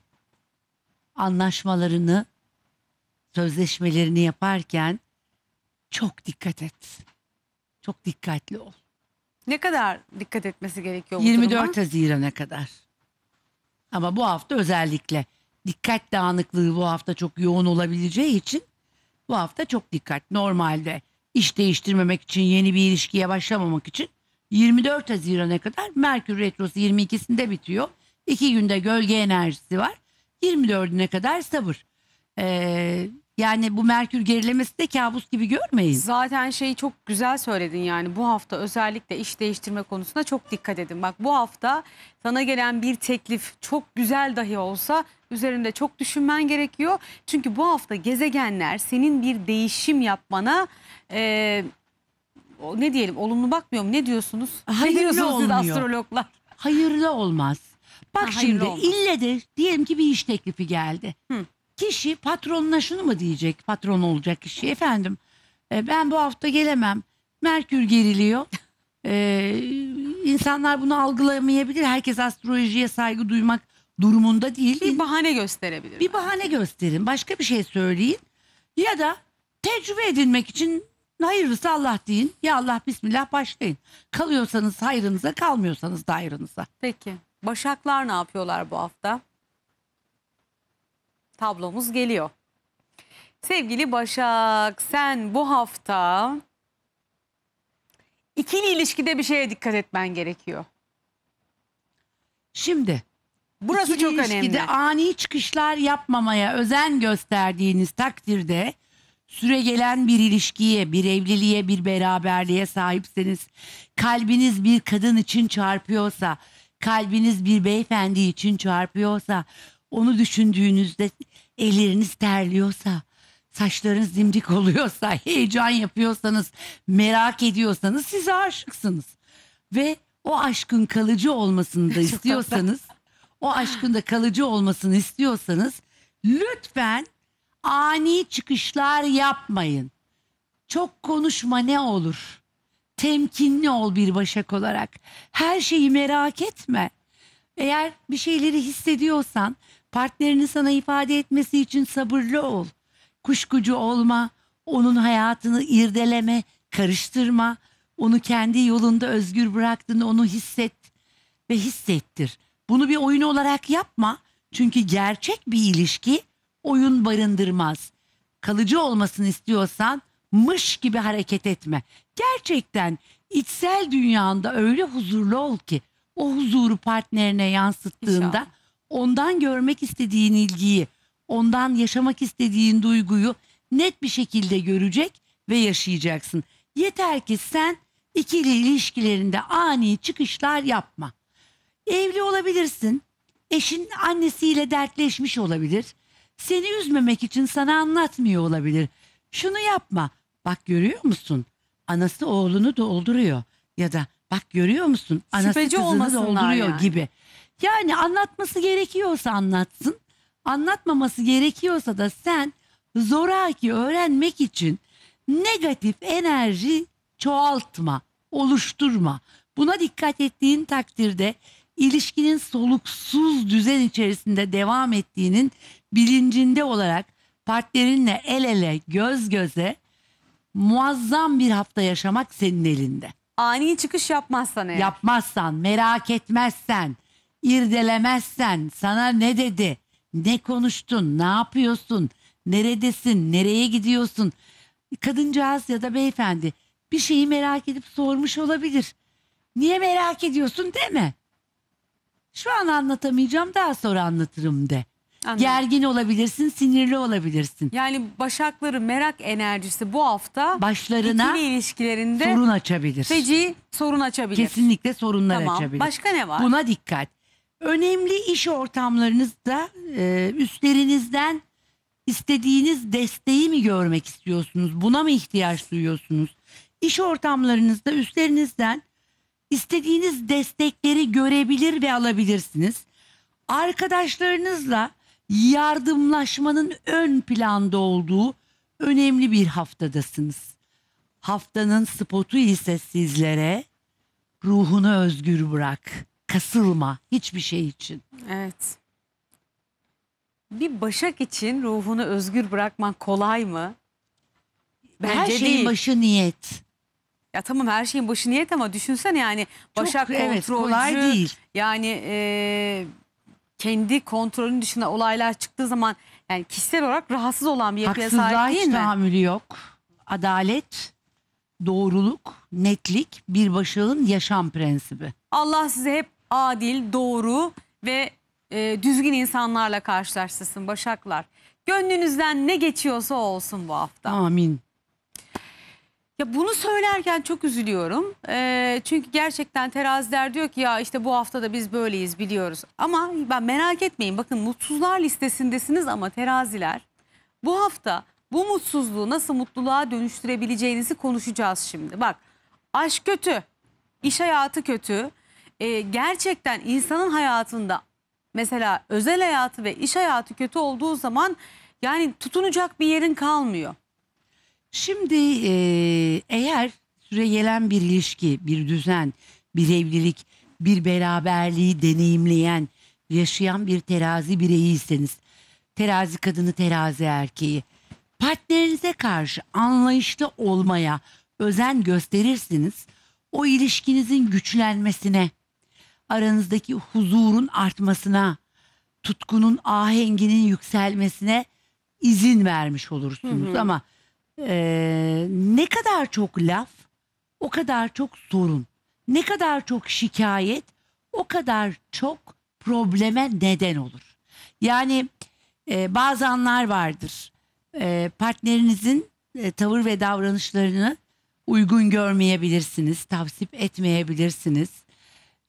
Anlaşmalarını, sözleşmelerini yaparken çok dikkat et. Çok dikkatli ol. Ne kadar dikkat etmesi gerekiyor bu 24 duruma? Haziran'a kadar. Ama bu hafta özellikle dikkat dağınıklığı bu hafta çok yoğun olabileceği için bu hafta çok dikkat. Normalde iş değiştirmemek için, yeni bir ilişkiye başlamamak için 24 Haziran'a kadar Merkür Retrosu 22'sinde bitiyor. İki günde gölge enerjisi var. 24'üne kadar sabır. Ee, yani bu Merkür gerilemesi de kabus gibi görmeyin. Zaten şeyi çok güzel söyledin yani bu hafta özellikle iş değiştirme konusunda çok dikkat edin. Bak bu hafta sana gelen bir teklif çok güzel dahi olsa üzerinde çok düşünmen gerekiyor. Çünkü bu hafta gezegenler senin bir değişim yapmana e, ne diyelim olumlu bakmıyor mu? Ne diyorsunuz? Hayırlı ne diyorsunuz olmuyor. astrologlar? Hayırlı olmaz. Bak Ha, şimdi olmaz. ille de diyelim ki bir iş teklifi geldi. Hı. Kişi patronuna şunu mu diyecek? Patron olacak kişi. Efendim e, ben bu hafta gelemem. Merkür geriliyor. E, insanlar bunu algılamayabilir. Herkes astrolojiye saygı duymak durumunda değil. Bir bahane gösterebilir. Bir bahane gösterin. Başka bir şey söyleyin. Ya da tecrübe edinmek için hayırlısı Allah deyin. Ya Allah bismillah başlayın. Kalıyorsanız hayrınıza, kalmıyorsanız da hayrınıza. Peki. Başaklar ne yapıyorlar bu hafta? tablomuz geliyor. Sevgili Başak sen bu hafta ikili ilişkide bir şeye dikkat etmen gerekiyor. Şimdi Burası ikili çok ilişkide önemli. ani çıkışlar yapmamaya özen gösterdiğiniz takdirde süre gelen bir ilişkiye, bir evliliğe, bir beraberliğe sahipseniz, kalbiniz bir kadın için çarpıyorsa, kalbiniz bir beyefendi için çarpıyorsa, onu düşündüğünüzde elleriniz terliyorsa, saçlarınız dimdik oluyorsa, heyecan yapıyorsanız, merak ediyorsanız siz aşıksınız. Ve o aşkın kalıcı olmasını da istiyorsanız, o aşkın da kalıcı olmasını istiyorsanız lütfen ani çıkışlar yapmayın. Çok konuşma ne olur. Temkinli ol bir başak olarak. Her şeyi merak etme. Eğer bir şeyleri hissediyorsan Partnerini sana ifade etmesi için sabırlı ol. Kuşkucu olma, onun hayatını irdeleme, karıştırma. Onu kendi yolunda özgür bıraktığını onu hisset ve hissettir. Bunu bir oyun olarak yapma. Çünkü gerçek bir ilişki oyun barındırmaz. Kalıcı olmasını istiyorsan mış gibi hareket etme. Gerçekten içsel dünyanda öyle huzurlu ol ki o huzuru partnerine yansıttığında İnşallah ondan görmek istediğin ilgiyi, ondan yaşamak istediğin duyguyu net bir şekilde görecek ve yaşayacaksın. Yeter ki sen ikili ilişkilerinde ani çıkışlar yapma. Evli olabilirsin. Eşin annesiyle dertleşmiş olabilir. Seni üzmemek için sana anlatmıyor olabilir. Şunu yapma. Bak görüyor musun? Anası oğlunu dolduruyor. Ya da bak görüyor musun? Anası Şüpheci kızını dolduruyor yani. gibi. Yani anlatması gerekiyorsa anlatsın. Anlatmaması gerekiyorsa da sen zoraki öğrenmek için negatif enerji çoğaltma, oluşturma. Buna dikkat ettiğin takdirde ilişkinin soluksuz düzen içerisinde devam ettiğinin bilincinde olarak partnerinle el ele, göz göze muazzam bir hafta yaşamak senin elinde. Ani çıkış yapmazsan eğer. Yapmazsan, merak etmezsen, irdelemezsen sana ne dedi, ne konuştun, ne yapıyorsun, neredesin, nereye gidiyorsun? Kadıncağız ya da beyefendi bir şeyi merak edip sormuş olabilir. Niye merak ediyorsun deme. Şu an anlatamayacağım daha sonra anlatırım de. Anladım. Gergin olabilirsin, sinirli olabilirsin. Yani başakları merak enerjisi bu hafta başlarına ikili ilişkilerinde sorun açabilir. Feci sorun açabilir. Kesinlikle sorunlar tamam. açabilir. Başka ne var? Buna dikkat. Önemli iş ortamlarınızda e, üstlerinizden istediğiniz desteği mi görmek istiyorsunuz? Buna mı ihtiyaç duyuyorsunuz? İş ortamlarınızda üstlerinizden istediğiniz destekleri görebilir ve alabilirsiniz. Arkadaşlarınızla yardımlaşmanın ön planda olduğu önemli bir haftadasınız. Haftanın spotu ise sizlere ruhunu özgür bırak kasılma hiçbir şey için. Evet. Bir başak için ruhunu özgür bırakmak kolay mı? Bence her şeyin değil. başı niyet. Ya tamam her şeyin başı niyet ama düşünsene yani başak Çok, evet, kolay değil. Yani e, kendi kontrolün dışında olaylar çıktığı zaman yani kişisel olarak rahatsız olan bir yapıya Haksızlığa sahip değil hiç mi? tahammülü yok. Adalet, doğruluk, netlik bir başağın yaşam prensibi. Allah size hep adil, doğru ve e, düzgün insanlarla karşılaşsın Başaklar. Gönlünüzden ne geçiyorsa olsun bu hafta. Amin. Ya bunu söylerken çok üzülüyorum. Ee, çünkü gerçekten teraziler diyor ki ya işte bu hafta da biz böyleyiz biliyoruz. Ama ben merak etmeyin bakın mutsuzlar listesindesiniz ama teraziler bu hafta bu mutsuzluğu nasıl mutluluğa dönüştürebileceğinizi konuşacağız şimdi. Bak aşk kötü, iş hayatı kötü, e, gerçekten insanın hayatında mesela özel hayatı ve iş hayatı kötü olduğu zaman yani tutunacak bir yerin kalmıyor. Şimdi e, eğer süregelen bir ilişki, bir düzen, bir evlilik, bir beraberliği deneyimleyen, yaşayan bir terazi bireyiyseniz, terazi kadını, terazi erkeği, partnerinize karşı anlayışlı olmaya özen gösterirsiniz. O ilişkinizin güçlenmesine, aranızdaki huzurun artmasına, tutkunun ahenginin yükselmesine izin vermiş olursunuz. Hı hı. Ama e, ne kadar çok laf o kadar çok sorun. Ne kadar çok şikayet o kadar çok probleme neden olur. Yani e, bazı anlar vardır. E, partnerinizin e, tavır ve davranışlarını uygun görmeyebilirsiniz, tavsip etmeyebilirsiniz.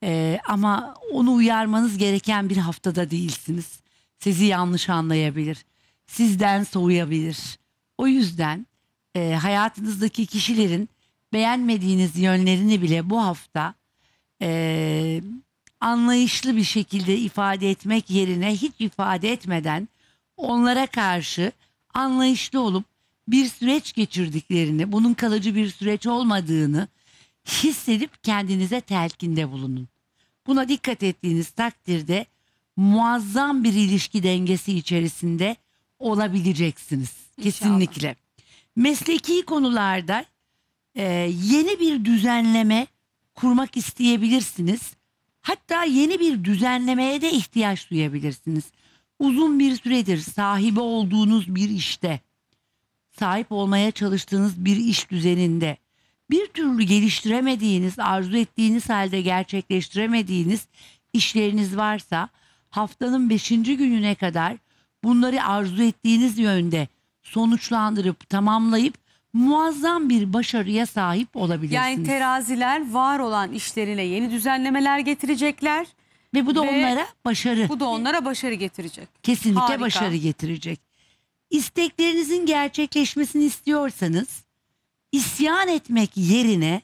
Ee, ama onu uyarmanız gereken bir haftada değilsiniz. Sizi yanlış anlayabilir. Sizden soğuyabilir. O yüzden e, hayatınızdaki kişilerin beğenmediğiniz yönlerini bile bu hafta e, anlayışlı bir şekilde ifade etmek yerine hiç ifade etmeden onlara karşı anlayışlı olup bir süreç geçirdiklerini, bunun kalıcı bir süreç olmadığını, hissedip kendinize telkinde bulunun. Buna dikkat ettiğiniz takdirde muazzam bir ilişki dengesi içerisinde olabileceksiniz. İnşallah. Kesinlikle. Mesleki konularda e, yeni bir düzenleme kurmak isteyebilirsiniz. Hatta yeni bir düzenlemeye de ihtiyaç duyabilirsiniz. Uzun bir süredir sahibi olduğunuz bir işte, sahip olmaya çalıştığınız bir iş düzeninde bir türlü geliştiremediğiniz, arzu ettiğiniz halde gerçekleştiremediğiniz işleriniz varsa haftanın 5. gününe kadar bunları arzu ettiğiniz yönde sonuçlandırıp tamamlayıp muazzam bir başarıya sahip olabilirsiniz. Yani teraziler var olan işlerine yeni düzenlemeler getirecekler. Ve bu da ve onlara başarı. Bu da onlara başarı getirecek. Kesinlikle Harika. başarı getirecek. İsteklerinizin gerçekleşmesini istiyorsanız İsyan etmek yerine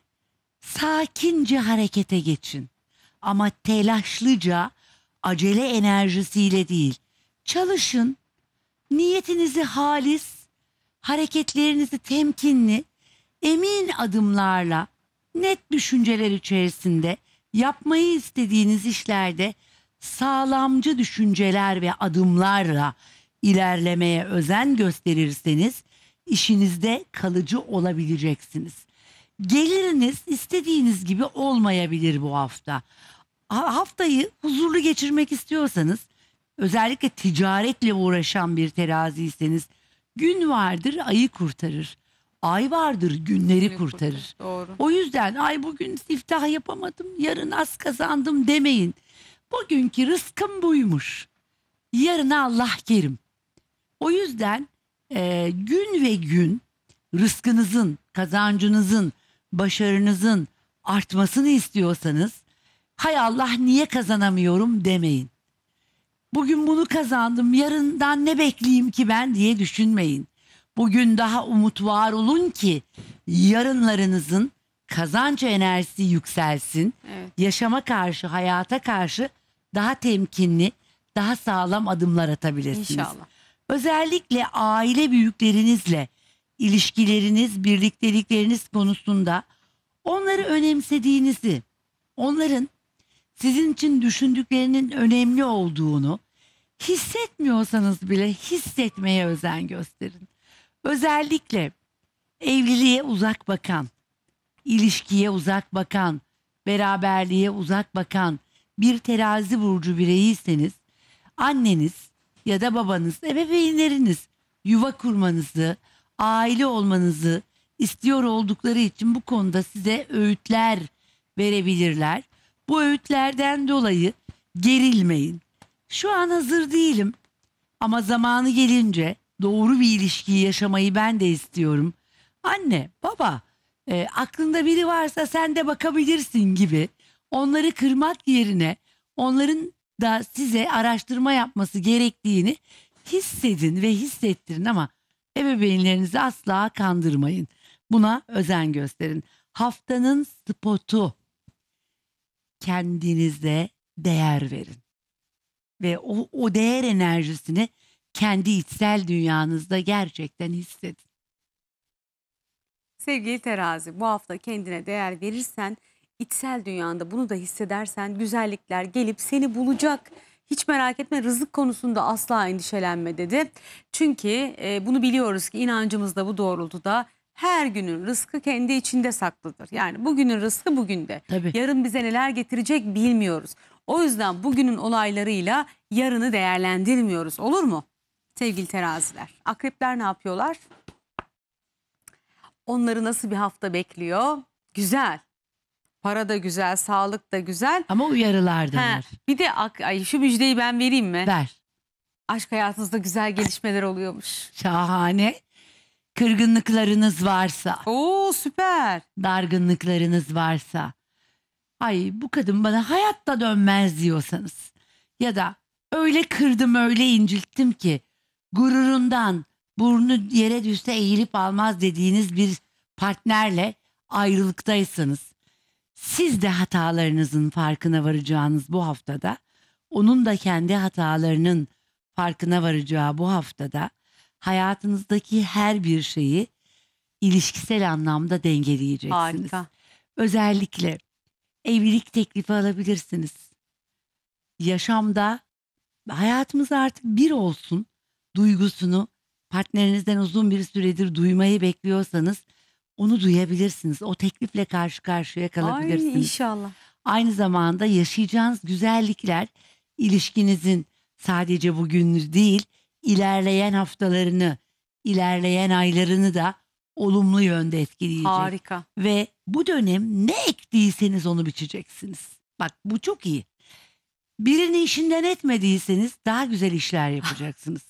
sakince harekete geçin. Ama telaşlıca, acele enerjisiyle değil. Çalışın, niyetinizi halis, hareketlerinizi temkinli, emin adımlarla, net düşünceler içerisinde yapmayı istediğiniz işlerde sağlamcı düşünceler ve adımlarla ilerlemeye özen gösterirseniz işinizde kalıcı olabileceksiniz. Geliriniz istediğiniz gibi olmayabilir bu hafta. Haftayı huzurlu geçirmek istiyorsanız özellikle ticaretle uğraşan bir teraziyseniz gün vardır ayı kurtarır. Ay vardır günleri kurtarır. Doğru. O yüzden ay bugün siftah yapamadım, yarın az kazandım demeyin. Bugünkü rızkım buymuş. Yarına Allah kerim. O yüzden e, gün ve gün rızkınızın, kazancınızın, başarınızın artmasını istiyorsanız hay Allah niye kazanamıyorum demeyin. Bugün bunu kazandım yarından ne bekleyeyim ki ben diye düşünmeyin. Bugün daha umut var olun ki yarınlarınızın kazanç enerjisi yükselsin. Evet. Yaşama karşı, hayata karşı daha temkinli, daha sağlam adımlar atabilirsiniz. İnşallah. Özellikle aile büyüklerinizle ilişkileriniz, birliktelikleriniz konusunda onları önemsediğinizi, onların sizin için düşündüklerinin önemli olduğunu hissetmiyorsanız bile hissetmeye özen gösterin. Özellikle evliliğe uzak bakan, ilişkiye uzak bakan, beraberliğe uzak bakan bir terazi burcu bireyiyseniz anneniz ya da babanız, ebeveynleriniz yuva kurmanızı, aile olmanızı istiyor oldukları için bu konuda size öğütler verebilirler. Bu öğütlerden dolayı gerilmeyin. Şu an hazır değilim ama zamanı gelince doğru bir ilişkiyi yaşamayı ben de istiyorum. Anne, baba, e, aklında biri varsa sen de bakabilirsin gibi onları kırmak yerine onların da size araştırma yapması gerektiğini hissedin ve hissettirin ama ebeveynlerinizi asla kandırmayın. Buna özen gösterin. Haftanın spotu kendinize değer verin. Ve o, o değer enerjisini kendi içsel dünyanızda gerçekten hissedin. Sevgili terazi bu hafta kendine değer verirsen içsel dünyanda bunu da hissedersen güzellikler gelip seni bulacak. Hiç merak etme rızık konusunda asla endişelenme dedi. Çünkü e, bunu biliyoruz ki inancımızda bu doğrultuda her günün rızkı kendi içinde saklıdır. Yani bugünün rızkı bugünde. Tabii. Yarın bize neler getirecek bilmiyoruz. O yüzden bugünün olaylarıyla yarını değerlendirmiyoruz. Olur mu? Sevgili teraziler. Akrepler ne yapıyorlar? Onları nasıl bir hafta bekliyor? Güzel. Para da güzel, sağlık da güzel. Ama uyarılar denir. He, bir de ak- ay, şu müjdeyi ben vereyim mi? Ver. Aşk hayatınızda güzel gelişmeler oluyormuş. Şahane. Kırgınlıklarınız varsa, Oo süper. dargınlıklarınız varsa, ay bu kadın bana hayatta dönmez diyorsanız ya da öyle kırdım öyle incilttim ki gururundan burnu yere düşse eğilip almaz dediğiniz bir partnerle ayrılıktaysanız siz de hatalarınızın farkına varacağınız bu haftada, onun da kendi hatalarının farkına varacağı bu haftada hayatınızdaki her bir şeyi ilişkisel anlamda dengeleyeceksiniz. Harika. Özellikle evlilik teklifi alabilirsiniz. Yaşamda hayatımız artık bir olsun duygusunu partnerinizden uzun bir süredir duymayı bekliyorsanız onu duyabilirsiniz. O teklifle karşı karşıya kalabilirsiniz. Ay inşallah. Aynı zamanda yaşayacağınız güzellikler ilişkinizin sadece bugününü değil, ilerleyen haftalarını, ilerleyen aylarını da olumlu yönde etkileyecek. Harika. Ve bu dönem ne ektiyseniz onu biçeceksiniz. Bak bu çok iyi. Birini işinden etmediyseniz daha güzel işler yapacaksınız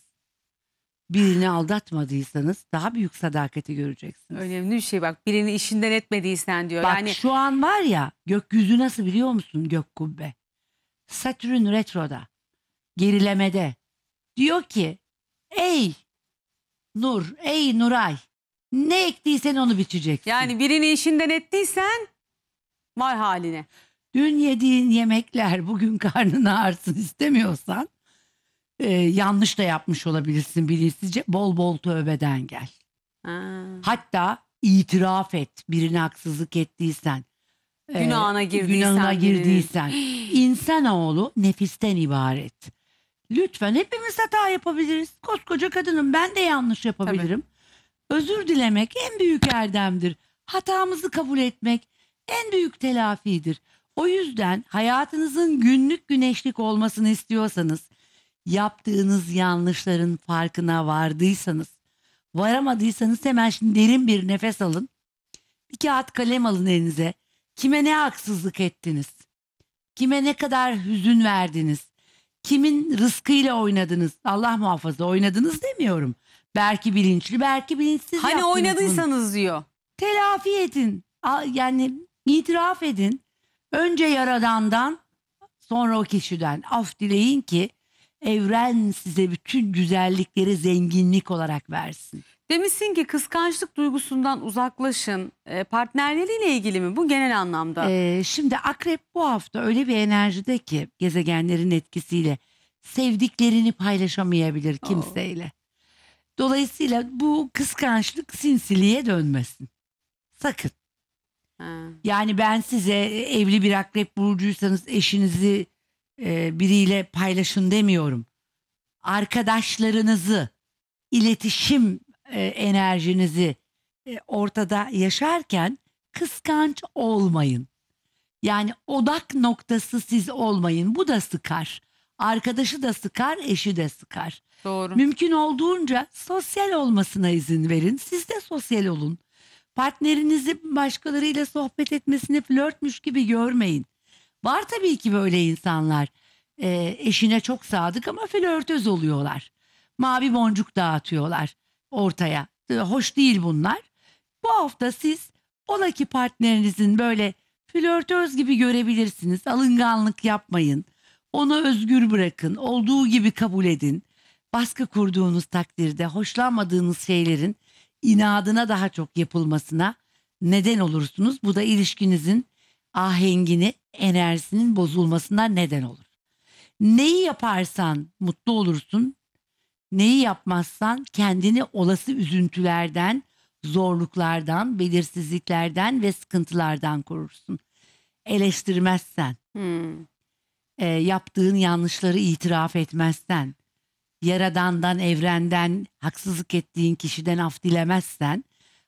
birini aldatmadıysanız daha büyük sadakati göreceksiniz. Önemli bir şey bak birini işinden etmediysen diyor. Bak yani... şu an var ya gökyüzü nasıl biliyor musun gök kubbe? Satürn retroda, gerilemede. Diyor ki ey Nur, ey Nuray ne ektiysen onu biçeceksin. Yani birini işinden ettiysen vay haline. Dün yediğin yemekler bugün karnını ağrısın istemiyorsan Eee, yanlış da yapmış olabilirsin bilinçsizce. Bol bol tövbeden gel. Ha. Hatta itiraf et birine haksızlık ettiysen. Ee, günahına girdiysen Günahına birinin. girdiysen. İnsanoğlu nefisten ibaret. Lütfen hepimiz hata yapabiliriz. Koskoca kadınım ben de yanlış yapabilirim. Özür dilemek en büyük erdemdir. Hatamızı kabul etmek en büyük telafidir. O yüzden hayatınızın günlük güneşlik olmasını istiyorsanız yaptığınız yanlışların farkına vardıysanız, varamadıysanız hemen şimdi derin bir nefes alın. Bir kağıt kalem alın elinize. Kime ne haksızlık ettiniz? Kime ne kadar hüzün verdiniz? Kimin rızkıyla oynadınız? Allah muhafaza oynadınız demiyorum. Belki bilinçli, belki bilinçsiz Hani oynadıysanız bunu. diyor. Telafi edin. Yani itiraf edin. Önce yaradandan sonra o kişiden af dileyin ki evren size bütün güzellikleri zenginlik olarak versin. Demişsin ki kıskançlık duygusundan uzaklaşın. E, partnerleriyle ilgili mi bu genel anlamda? Ee, şimdi akrep bu hafta öyle bir enerjide ki gezegenlerin etkisiyle sevdiklerini paylaşamayabilir kimseyle. Dolayısıyla bu kıskançlık sinsiliğe dönmesin. Sakın. Ha. Yani ben size evli bir akrep burcuysanız eşinizi e, biriyle paylaşın demiyorum. Arkadaşlarınızı, iletişim e, enerjinizi e, ortada yaşarken kıskanç olmayın. Yani odak noktası siz olmayın. Bu da sıkar. Arkadaşı da sıkar, eşi de sıkar. Doğru. Mümkün olduğunca sosyal olmasına izin verin. Siz de sosyal olun. Partnerinizi başkalarıyla sohbet etmesini flörtmüş gibi görmeyin. Var tabii ki böyle insanlar. E, eşine çok sadık ama flörtöz oluyorlar. Mavi boncuk dağıtıyorlar ortaya. Ee, hoş değil bunlar. Bu hafta siz ola ki partnerinizin böyle flörtöz gibi görebilirsiniz. Alınganlık yapmayın. Onu özgür bırakın. Olduğu gibi kabul edin. Baskı kurduğunuz takdirde hoşlanmadığınız şeylerin inadına daha çok yapılmasına neden olursunuz. Bu da ilişkinizin ahengini, enerjisinin bozulmasına neden olur. Neyi yaparsan mutlu olursun, neyi yapmazsan kendini olası üzüntülerden, zorluklardan, belirsizliklerden ve sıkıntılardan korursun. Eleştirmezsen, hmm. e, yaptığın yanlışları itiraf etmezsen, yaradandan, evrenden, haksızlık ettiğin kişiden af dilemezsen,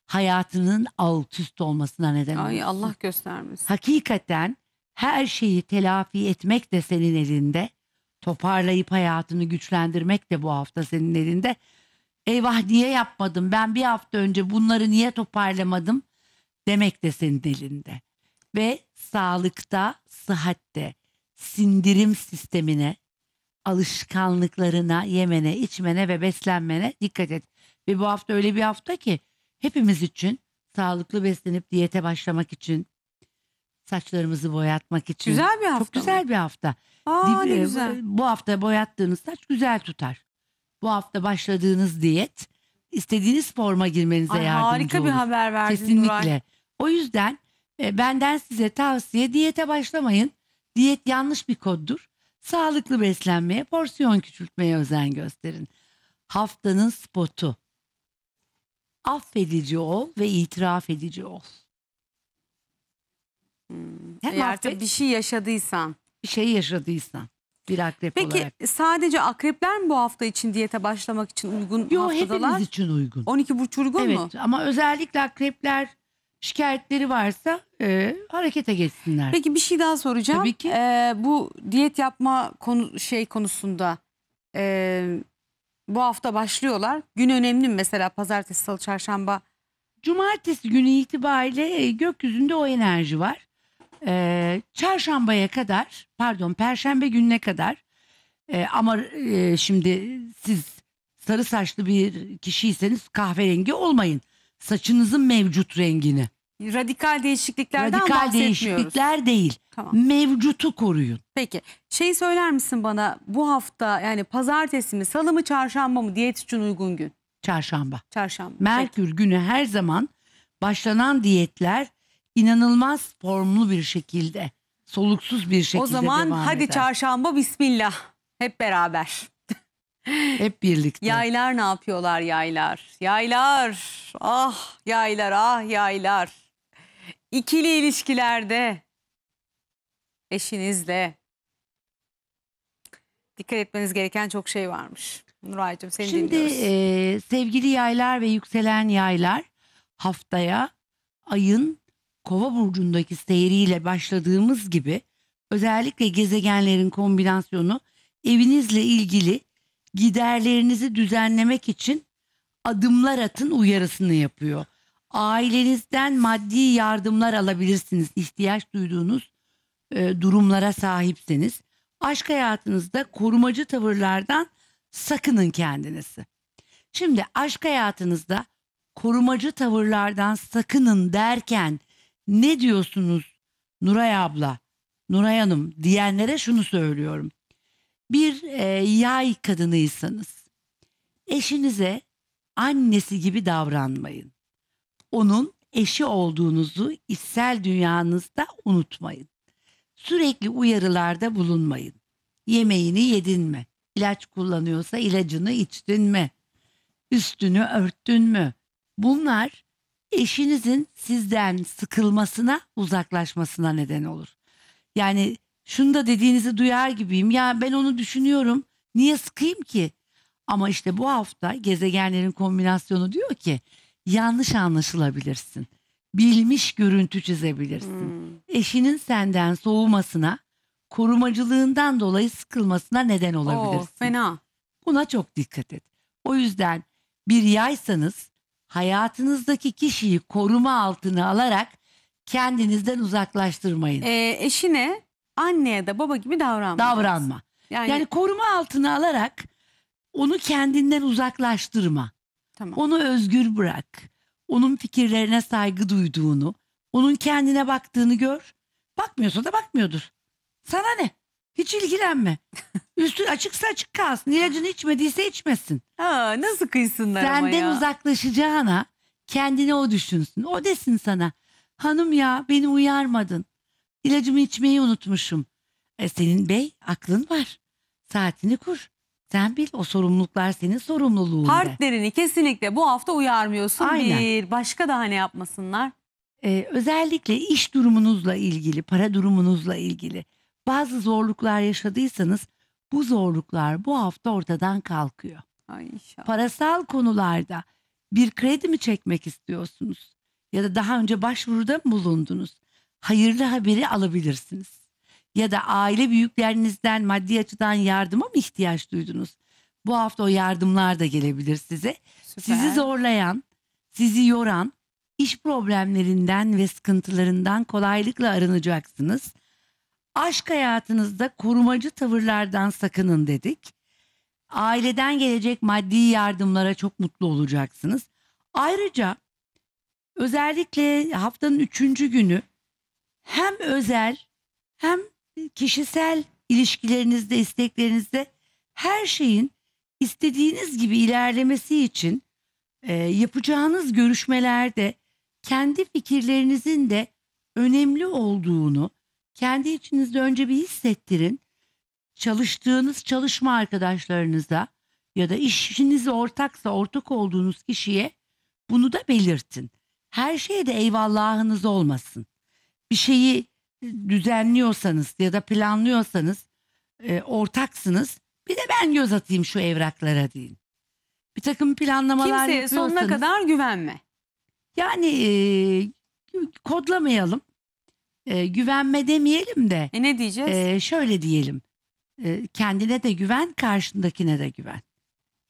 hayatının alt üst olmasına neden Ay Allah göstermesin. Hakikaten her şeyi telafi etmek de senin elinde. Toparlayıp hayatını güçlendirmek de bu hafta senin elinde. Eyvah niye yapmadım ben bir hafta önce bunları niye toparlamadım demek de senin elinde. Ve sağlıkta, sıhhatte, sindirim sistemine, alışkanlıklarına, yemene, içmene ve beslenmene dikkat et. Ve bu hafta öyle bir hafta ki hepimiz için sağlıklı beslenip diyete başlamak için saçlarımızı boyatmak için. Güzel bir hafta. Çok güzel mı? bir hafta. Aa, Dib- ne güzel. Bu hafta boyattığınız saç güzel tutar. Bu hafta başladığınız diyet istediğiniz forma girmenize Ay, yardımcı harika olur. Harika bir haber verdin Kesinlikle. Nuray. O yüzden e, benden size tavsiye diyete başlamayın. Diyet yanlış bir koddur. Sağlıklı beslenmeye, porsiyon küçültmeye özen gösterin. Haftanın spotu affedici ol ve itiraf edici ol. Hmm. Hem Eğer affet, bir şey yaşadıysan. Bir şey yaşadıysan bir akrep Peki, olarak. Peki sadece akrepler mi bu hafta için diyete başlamak için uygun Yo, haftadalar? hepimiz için uygun. 12 burç uygun evet, mu? Evet ama özellikle akrepler şikayetleri varsa e, harekete geçsinler. Peki bir şey daha soracağım. Tabii ki. Ee, bu diyet yapma konu, şey konusunda e, bu hafta başlıyorlar. Gün önemli mi mesela pazartesi, salı, çarşamba? Cumartesi günü itibariyle e, gökyüzünde o enerji var. Ee, çarşambaya kadar, pardon perşembe gününe kadar ee, ama e, şimdi siz sarı saçlı bir kişiyseniz kahverengi olmayın. Saçınızın mevcut rengini Radikal değişikliklerden Radikal bahsetmiyoruz. değişiklikler değil. Tamam. Mevcutu koruyun. Peki şey söyler misin bana bu hafta yani pazartesi mi salı mı çarşamba mı diyet için uygun gün? Çarşamba. Çarşamba. Merkür günü her zaman başlanan diyetler inanılmaz formlu bir şekilde, soluksuz bir şekilde O zaman devam hadi eder. çarşamba bismillah hep beraber. Hep birlikte. Yaylar ne yapıyorlar yaylar? Yaylar ah yaylar ah yaylar. İkili ilişkilerde eşinizle dikkat etmeniz gereken çok şey varmış. Nuray'cığım seni Şimdi, dinliyoruz. Şimdi e, sevgili yaylar ve yükselen yaylar haftaya ayın kova burcundaki seyriyle başladığımız gibi özellikle gezegenlerin kombinasyonu evinizle ilgili giderlerinizi düzenlemek için adımlar atın uyarısını yapıyor ailenizden maddi yardımlar alabilirsiniz. ihtiyaç duyduğunuz e, durumlara sahipseniz. Aşk hayatınızda korumacı tavırlardan sakının kendinizi. Şimdi aşk hayatınızda korumacı tavırlardan sakının derken ne diyorsunuz Nuray abla, Nuray Hanım diyenlere şunu söylüyorum. Bir e, yay kadınıysanız eşinize annesi gibi davranmayın onun eşi olduğunuzu içsel dünyanızda unutmayın. Sürekli uyarılarda bulunmayın. Yemeğini yedin mi? İlaç kullanıyorsa ilacını içtin mi? Üstünü örttün mü? Bunlar eşinizin sizden sıkılmasına, uzaklaşmasına neden olur. Yani şunu da dediğinizi duyar gibiyim. Ya ben onu düşünüyorum. Niye sıkayım ki? Ama işte bu hafta gezegenlerin kombinasyonu diyor ki yanlış anlaşılabilirsin. Bilmiş görüntü çizebilirsin. Hmm. Eşinin senden soğumasına, korumacılığından dolayı sıkılmasına neden oh, olabilirsin. Oo, fena. Buna çok dikkat et. O yüzden bir yaysanız hayatınızdaki kişiyi koruma altına alarak kendinizden uzaklaştırmayın. Ee, eşine, anneye da baba gibi davranma. Davranma. Yani... yani koruma altına alarak onu kendinden uzaklaştırma. Tamam. Onu özgür bırak. Onun fikirlerine saygı duyduğunu, onun kendine baktığını gör. Bakmıyorsa da bakmıyordur. Sana ne? Hiç ilgilenme. Üstü açıksa açık kalsın. İlacını içmediyse içmesin. Ha, nasıl kıysınlar ama ya? Senden uzaklaşacağına kendine o düşünsün. O desin sana. Hanım ya beni uyarmadın. İlacımı içmeyi unutmuşum. E, senin bey aklın var. Saatini kur. Sen bil o sorumluluklar senin sorumluluğunda. Partnerini kesinlikle bu hafta uyarmıyorsun. Aynen. Bir başka daha ne yapmasınlar? Ee, özellikle iş durumunuzla ilgili, para durumunuzla ilgili bazı zorluklar yaşadıysanız bu zorluklar bu hafta ortadan kalkıyor. Ay Parasal konularda bir kredi mi çekmek istiyorsunuz? Ya da daha önce başvuruda mı bulundunuz? Hayırlı haberi alabilirsiniz ya da aile büyüklerinizden maddi açıdan yardıma mı ihtiyaç duydunuz? Bu hafta o yardımlar da gelebilir size. Süper. Sizi zorlayan, sizi yoran iş problemlerinden ve sıkıntılarından kolaylıkla arınacaksınız. Aşk hayatınızda korumacı tavırlardan sakının dedik. Aileden gelecek maddi yardımlara çok mutlu olacaksınız. Ayrıca özellikle haftanın üçüncü günü hem özel hem kişisel ilişkilerinizde, isteklerinizde her şeyin istediğiniz gibi ilerlemesi için e, yapacağınız görüşmelerde kendi fikirlerinizin de önemli olduğunu kendi içinizde önce bir hissettirin. Çalıştığınız çalışma arkadaşlarınıza ya da işiniz ortaksa ortak olduğunuz kişiye bunu da belirtin. Her şeye de eyvallahınız olmasın. Bir şeyi düzenliyorsanız ya da planlıyorsanız e, ortaksınız. Bir de ben göz atayım şu evraklara deyin. Bir takım planlamalar Kimseye yapıyorsanız. sonuna kadar güvenme. Yani e, kodlamayalım. E, güvenme demeyelim de. E ne diyeceğiz? E, şöyle diyelim. E, kendine de güven, karşındakine de güven.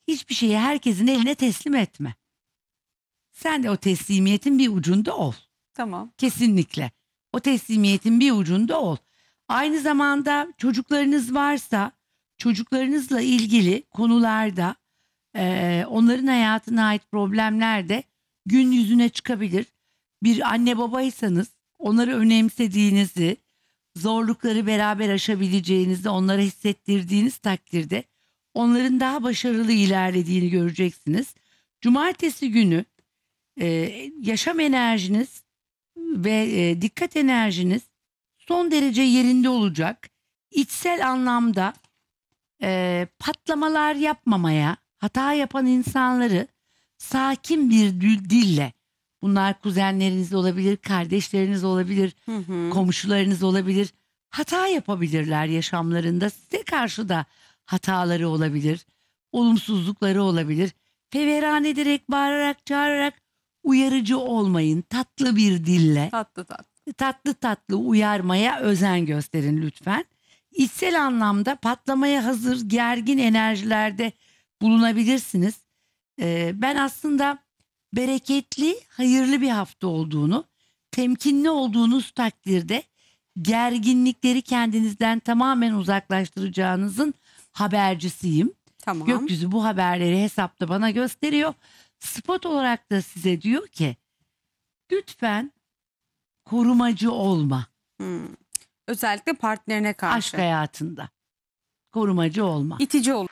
Hiçbir şeyi herkesin eline teslim etme. Sen de o teslimiyetin bir ucunda ol. Tamam. Kesinlikle. O teslimiyetin bir ucunda ol. Aynı zamanda çocuklarınız varsa çocuklarınızla ilgili konularda e, onların hayatına ait problemler de gün yüzüne çıkabilir. Bir anne babaysanız onları önemsediğinizi, zorlukları beraber aşabileceğinizi onlara hissettirdiğiniz takdirde onların daha başarılı ilerlediğini göreceksiniz. Cumartesi günü e, yaşam enerjiniz ve e, dikkat enerjiniz son derece yerinde olacak. İçsel anlamda e, patlamalar yapmamaya, hata yapan insanları sakin bir dille bunlar kuzenleriniz olabilir, kardeşleriniz olabilir, hı hı. komşularınız olabilir. Hata yapabilirler yaşamlarında. Size karşı da hataları olabilir, olumsuzlukları olabilir. Feveran ederek, bağırarak, çağırarak uyarıcı olmayın. Tatlı bir dille. Tatlı tatlı. Tatlı tatlı uyarmaya özen gösterin lütfen. İçsel anlamda patlamaya hazır gergin enerjilerde bulunabilirsiniz. Ee, ben aslında bereketli, hayırlı bir hafta olduğunu, temkinli olduğunuz takdirde gerginlikleri kendinizden tamamen uzaklaştıracağınızın habercisiyim. Tamam. Gökyüzü bu haberleri hesapta bana gösteriyor spot olarak da size diyor ki lütfen korumacı olma Hmm. Özellikle partnerine karşı. aşk hayatında. Korumacı olma. İtici olur.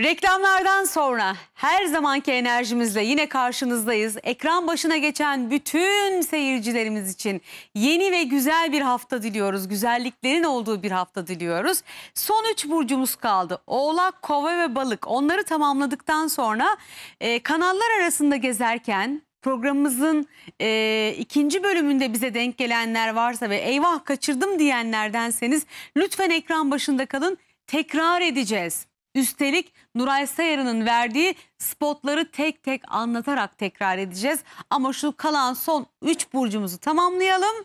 Reklamlardan sonra her zamanki enerjimizle yine karşınızdayız. Ekran başına geçen bütün seyircilerimiz için yeni ve güzel bir hafta diliyoruz. Güzelliklerin olduğu bir hafta diliyoruz. Son üç burcumuz kaldı. Oğlak, Kova ve Balık. Onları tamamladıktan sonra e, kanallar arasında gezerken programımızın e, ikinci bölümünde bize denk gelenler varsa ve eyvah kaçırdım diyenlerdenseniz lütfen ekran başında kalın. Tekrar edeceğiz. Üstelik Nuray Sayar'ın verdiği spotları tek tek anlatarak tekrar edeceğiz. Ama şu kalan son 3 burcumuzu tamamlayalım.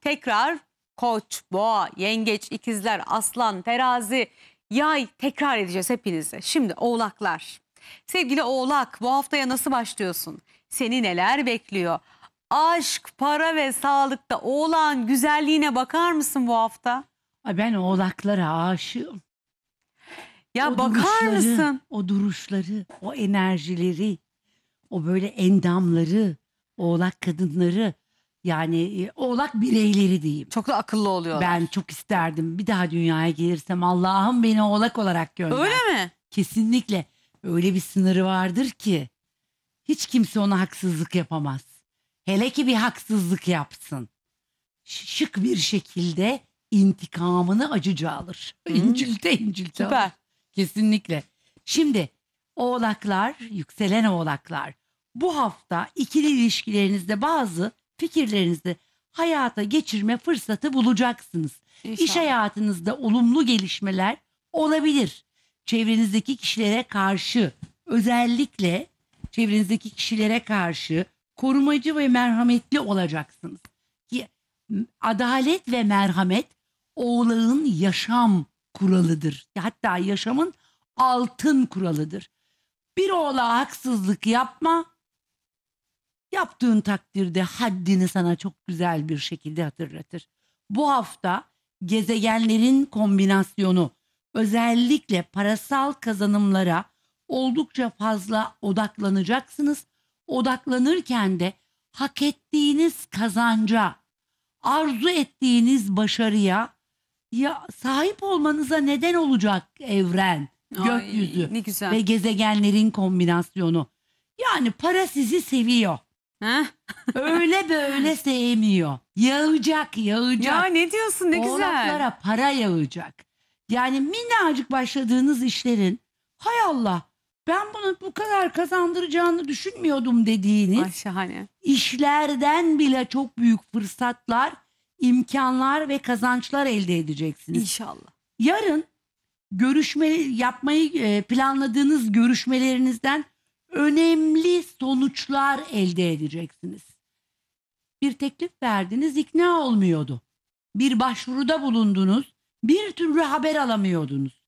Tekrar Koç, Boğa, Yengeç, İkizler, Aslan, Terazi, Yay tekrar edeceğiz hepinize. Şimdi Oğlaklar. Sevgili Oğlak bu haftaya nasıl başlıyorsun? Seni neler bekliyor? Aşk, para ve sağlıkta Oğlan güzelliğine bakar mısın bu hafta? Ben oğlaklara aşığım. Ya o bakar mısın? O duruşları, o enerjileri, o böyle endamları, oğlak kadınları yani e, oğlak bireyleri diyeyim. Çok da akıllı oluyorlar. Ben çok isterdim. Bir daha dünyaya gelirsem Allah'ım beni oğlak olarak gönder. Öyle mi? Kesinlikle. Öyle bir sınırı vardır ki hiç kimse ona haksızlık yapamaz. Hele ki bir haksızlık yapsın. şık bir şekilde intikamını acıca alır. İncilte incilte Süper. alır. Kesinlikle. Şimdi oğlaklar, yükselen oğlaklar. Bu hafta ikili ilişkilerinizde bazı fikirlerinizi hayata geçirme fırsatı bulacaksınız. İnşallah. İş hayatınızda olumlu gelişmeler olabilir. Çevrenizdeki kişilere karşı özellikle çevrenizdeki kişilere karşı korumacı ve merhametli olacaksınız. Adalet ve merhamet oğlağın yaşam kuralıdır. Hatta yaşamın altın kuralıdır. Bir oğla haksızlık yapma. Yaptığın takdirde haddini sana çok güzel bir şekilde hatırlatır. Bu hafta gezegenlerin kombinasyonu özellikle parasal kazanımlara oldukça fazla odaklanacaksınız. Odaklanırken de hak ettiğiniz kazanca, arzu ettiğiniz başarıya ya sahip olmanıza neden olacak evren, Ay, gökyüzü ne güzel. ve gezegenlerin kombinasyonu. Yani para sizi seviyor. Öyle böyle sevmiyor. Yağacak, yağacak. Ya ne diyorsun ne güzel. Oğlaklara para yağacak. Yani minnacık başladığınız işlerin hay Allah ben bunu bu kadar kazandıracağını düşünmüyordum dediğiniz Ay şahane. işlerden bile çok büyük fırsatlar imkanlar ve kazançlar elde edeceksiniz. İnşallah. Yarın görüşme yapmayı e, planladığınız görüşmelerinizden önemli sonuçlar elde edeceksiniz. Bir teklif verdiniz, ikna olmuyordu. Bir başvuruda bulundunuz, bir türlü haber alamıyordunuz.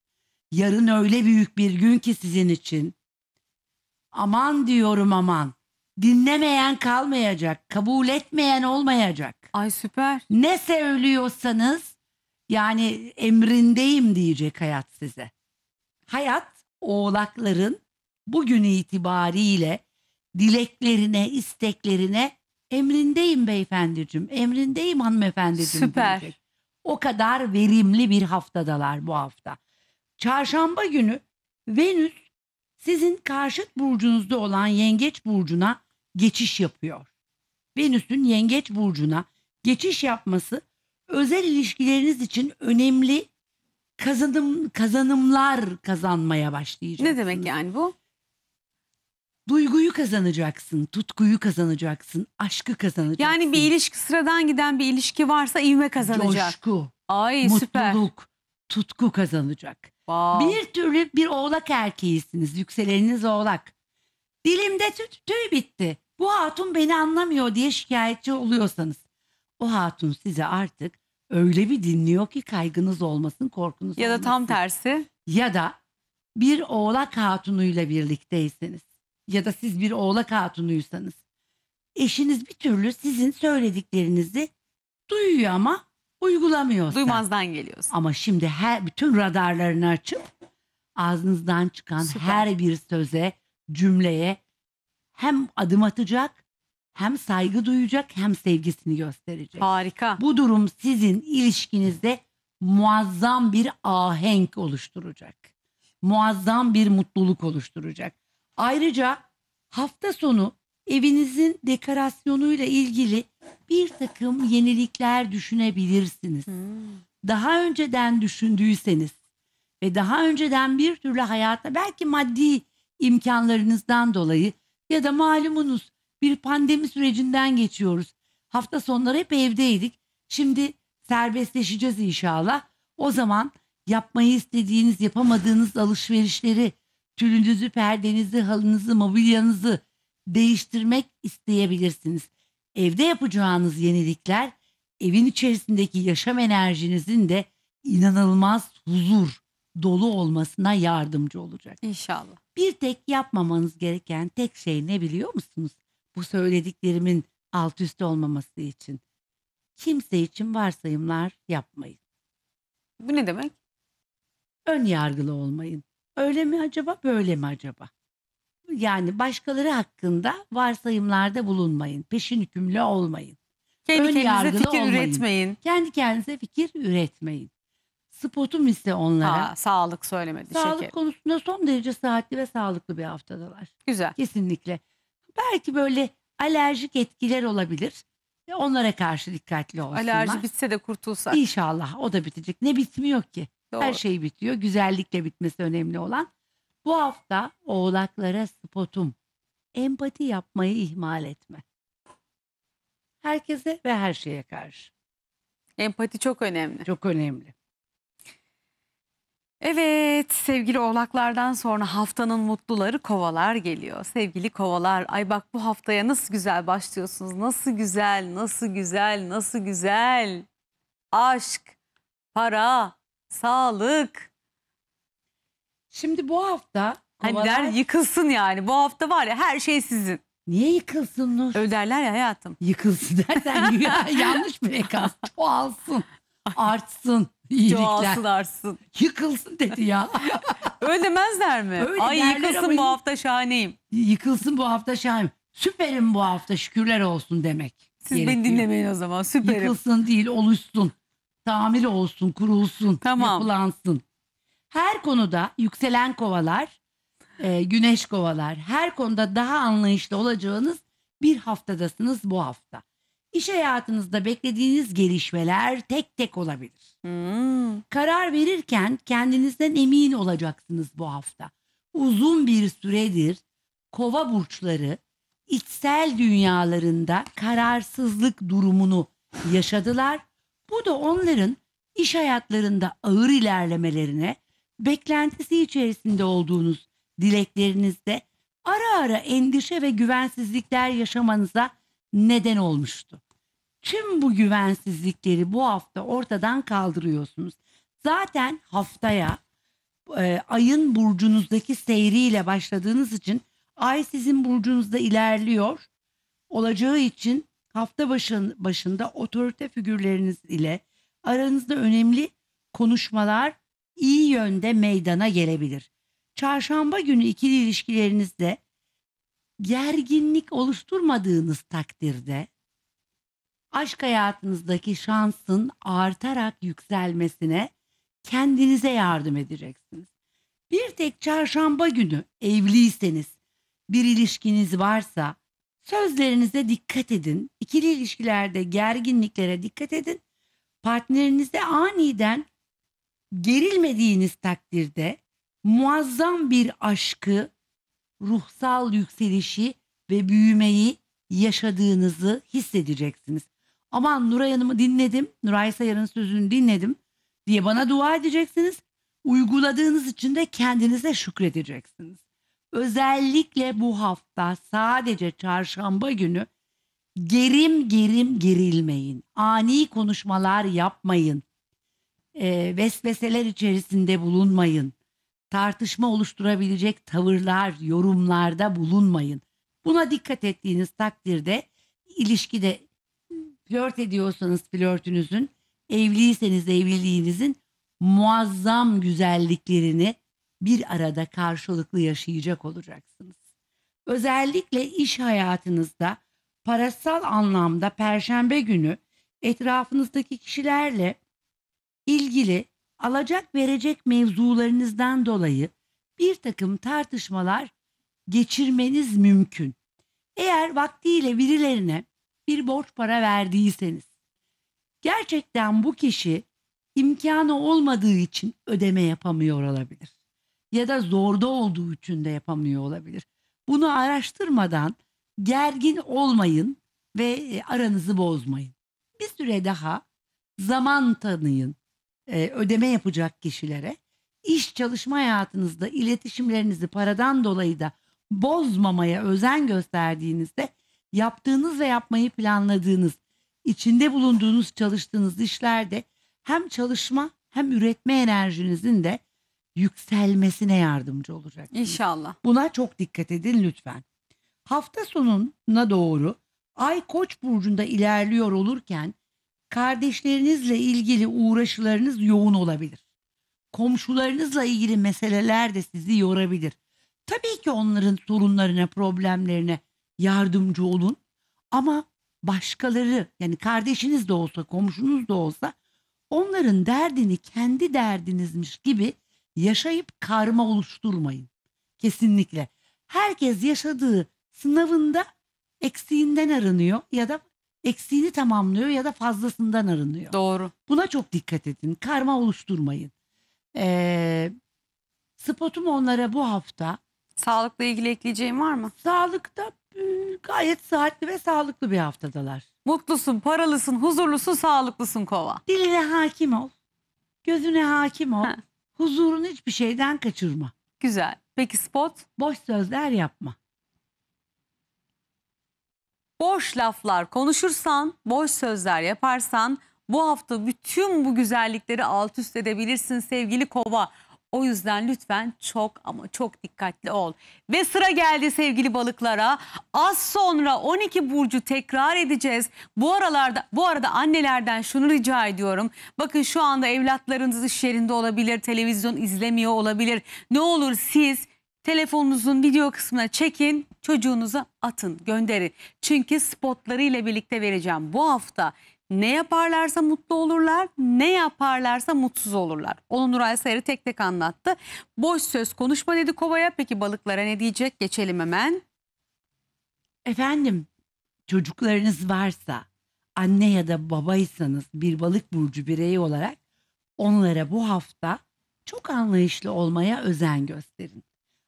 Yarın öyle büyük bir gün ki sizin için. Aman diyorum aman. Dinlemeyen kalmayacak, kabul etmeyen olmayacak. Ay süper. Ne söylüyorsanız yani emrindeyim diyecek hayat size. Hayat oğlakların bugün itibariyle dileklerine, isteklerine emrindeyim beyefendicim, emrindeyim hanımefendicim Süper. diyecek. O kadar verimli bir haftadalar bu hafta. Çarşamba günü Venüs sizin karşıt burcunuzda olan Yengeç burcuna geçiş yapıyor. Venüs'ün Yengeç burcuna geçiş yapması özel ilişkileriniz için önemli kazanım kazanımlar kazanmaya başlayacak. Ne demek yani bu? Duyguyu kazanacaksın, tutkuyu kazanacaksın, aşkı kazanacaksın. Yani bir ilişki sıradan giden bir ilişki varsa ivme kazanacak. Coşku, Ay, mutluluk, süper. tutku kazanacak. Wow. Bir türlü bir oğlak erkeğisiniz, yükseleniniz oğlak. Dilimde tüy, tüy bitti. Bu hatun beni anlamıyor diye şikayetçi oluyorsanız o hatun size artık öyle bir dinliyor ki kaygınız olmasın, korkunuz Ya da tam tersi. Ya da bir oğlak hatunuyla birlikteyseniz ya da siz bir oğlak hatunuysanız eşiniz bir türlü sizin söylediklerinizi duyuyor ama uygulamıyor. Duymazdan geliyorsun. Ama şimdi her bütün radarlarını açıp ağzınızdan çıkan Süper. her bir söze, cümleye hem adım atacak hem saygı duyacak hem sevgisini gösterecek. Harika. Bu durum sizin ilişkinizde muazzam bir ahenk oluşturacak. Muazzam bir mutluluk oluşturacak. Ayrıca hafta sonu evinizin dekorasyonuyla ilgili bir takım yenilikler düşünebilirsiniz. Hmm. Daha önceden düşündüyseniz ve daha önceden bir türlü hayatta belki maddi imkanlarınızdan dolayı ya da malumunuz bir pandemi sürecinden geçiyoruz. Hafta sonları hep evdeydik. Şimdi serbestleşeceğiz inşallah. O zaman yapmayı istediğiniz, yapamadığınız alışverişleri, tülünüzü, perdenizi, halınızı, mobilyanızı değiştirmek isteyebilirsiniz. Evde yapacağınız yenilikler evin içerisindeki yaşam enerjinizin de inanılmaz huzur dolu olmasına yardımcı olacak. İnşallah. Bir tek yapmamanız gereken tek şey ne biliyor musunuz? bu söylediklerimin alt üst olmaması için. Kimse için varsayımlar yapmayın. Bu ne demek? Ön yargılı olmayın. Öyle mi acaba, böyle mi acaba? Yani başkaları hakkında varsayımlarda bulunmayın. Peşin hükümlü olmayın. Kendi Ön kendinize fikir olmayın. üretmeyin. Kendi kendinize fikir üretmeyin. Spotum ise onlara. Ha, sağlık söylemedi. Sağlık şeker. konusunda son derece saatli ve sağlıklı bir haftadalar. Güzel. Kesinlikle. Belki böyle alerjik etkiler olabilir. Onlara karşı dikkatli olsunlar. Alerji bitse de kurtulsak. İnşallah o da bitecek. Ne bitmiyor ki? Doğru. Her şey bitiyor. Güzellikle bitmesi önemli olan. Bu hafta oğlaklara spotum. Empati yapmayı ihmal etme. Herkese ve her şeye karşı. Empati çok önemli. Çok önemli. Evet sevgili oğlaklardan sonra haftanın mutluları kovalar geliyor. Sevgili kovalar ay bak bu haftaya nasıl güzel başlıyorsunuz. Nasıl güzel nasıl güzel nasıl güzel. Aşk, para, sağlık. Şimdi bu hafta Hani der yıkılsın yani bu hafta var ya her şey sizin. niye yıkılsın Nur? öderler ya hayatım. Yıkılsın dersen yanlış bir ekaz. Çoğalsın, artsın iyilikler. Duasılarsın. Yıkılsın dedi ya. Öyle demezler mi? Öyle Ay yıkılsın bu hafta şahaneyim. Yıkılsın bu hafta Şahin. Süperim bu hafta şükürler olsun demek. Siz gerekiyor. beni dinlemeyin o zaman süperim. Yıkılsın değil oluşsun. Tamir olsun, kurulsun, Tamam. yapılansın. Her konuda yükselen kovalar, e, güneş kovalar her konuda daha anlayışlı olacağınız bir haftadasınız bu hafta. İş hayatınızda beklediğiniz gelişmeler tek tek olabilir. Hmm. Karar verirken kendinizden emin olacaksınız bu hafta. Uzun bir süredir kova burçları içsel dünyalarında kararsızlık durumunu yaşadılar. Bu da onların iş hayatlarında ağır ilerlemelerine, beklentisi içerisinde olduğunuz dileklerinizde ara ara endişe ve güvensizlikler yaşamanıza neden olmuştu tüm bu güvensizlikleri bu hafta ortadan kaldırıyorsunuz. Zaten haftaya e, ayın burcunuzdaki seyriyle başladığınız için ay sizin burcunuzda ilerliyor olacağı için hafta başın, başında otorite figürleriniz ile aranızda önemli konuşmalar iyi yönde meydana gelebilir. Çarşamba günü ikili ilişkilerinizde gerginlik oluşturmadığınız takdirde aşk hayatınızdaki şansın artarak yükselmesine kendinize yardım edeceksiniz. Bir tek çarşamba günü evliyseniz, bir ilişkiniz varsa sözlerinize dikkat edin. İkili ilişkilerde gerginliklere dikkat edin. Partnerinize aniden gerilmediğiniz takdirde muazzam bir aşkı, ruhsal yükselişi ve büyümeyi yaşadığınızı hissedeceksiniz aman Nuray Hanım'ı dinledim. Nuray Sayar'ın sözünü dinledim diye bana dua edeceksiniz. Uyguladığınız için de kendinize şükredeceksiniz. Özellikle bu hafta sadece çarşamba günü gerim gerim gerilmeyin. Ani konuşmalar yapmayın. E, vesveseler içerisinde bulunmayın. Tartışma oluşturabilecek tavırlar, yorumlarda bulunmayın. Buna dikkat ettiğiniz takdirde ilişkide flört ediyorsanız flörtünüzün, evliyseniz evliliğinizin muazzam güzelliklerini bir arada karşılıklı yaşayacak olacaksınız. Özellikle iş hayatınızda parasal anlamda perşembe günü etrafınızdaki kişilerle ilgili alacak verecek mevzularınızdan dolayı bir takım tartışmalar geçirmeniz mümkün. Eğer vaktiyle birilerine bir borç para verdiyseniz gerçekten bu kişi imkanı olmadığı için ödeme yapamıyor olabilir. Ya da zorda olduğu için de yapamıyor olabilir. Bunu araştırmadan gergin olmayın ve e, aranızı bozmayın. Bir süre daha zaman tanıyın e, ödeme yapacak kişilere. İş çalışma hayatınızda iletişimlerinizi paradan dolayı da bozmamaya özen gösterdiğinizde yaptığınız ve yapmayı planladığınız, içinde bulunduğunuz, çalıştığınız işlerde hem çalışma hem üretme enerjinizin de yükselmesine yardımcı olacak. İnşallah. Buna çok dikkat edin lütfen. Hafta sonuna doğru Ay Koç burcunda ilerliyor olurken kardeşlerinizle ilgili uğraşılarınız yoğun olabilir. Komşularınızla ilgili meseleler de sizi yorabilir. Tabii ki onların sorunlarına, problemlerine yardımcı olun. Ama başkaları yani kardeşiniz de olsa komşunuz da olsa onların derdini kendi derdinizmiş gibi yaşayıp karma oluşturmayın. Kesinlikle. Herkes yaşadığı sınavında eksiğinden aranıyor ya da eksiğini tamamlıyor ya da fazlasından arınıyor. Doğru. Buna çok dikkat edin. Karma oluşturmayın. Ee, spotum onlara bu hafta. Sağlıkla ilgili ekleyeceğim var mı? Sağlıkta gayet sıhhatli ve sağlıklı bir haftadalar. Mutlusun, paralısın, huzurlusun, sağlıklısın kova. Diline hakim ol. Gözüne hakim ol. huzurun hiçbir şeyden kaçırma. Güzel. Peki spot? Boş sözler yapma. Boş laflar konuşursan, boş sözler yaparsan bu hafta bütün bu güzellikleri alt üst edebilirsin sevgili kova. O yüzden lütfen çok ama çok dikkatli ol. Ve sıra geldi sevgili balıklara. Az sonra 12 burcu tekrar edeceğiz. Bu aralarda bu arada annelerden şunu rica ediyorum. Bakın şu anda evlatlarınız iş yerinde olabilir, televizyon izlemiyor olabilir. Ne olur siz telefonunuzun video kısmına çekin, çocuğunuza atın, gönderin. Çünkü spotları ile birlikte vereceğim. Bu hafta ne yaparlarsa mutlu olurlar, ne yaparlarsa mutsuz olurlar. Onu Nuray Sayarı tek tek anlattı. Boş söz konuşma dedi kovaya. Peki balıklara ne diyecek? Geçelim hemen. Efendim çocuklarınız varsa anne ya da babaysanız bir balık burcu bireyi olarak onlara bu hafta çok anlayışlı olmaya özen gösterin.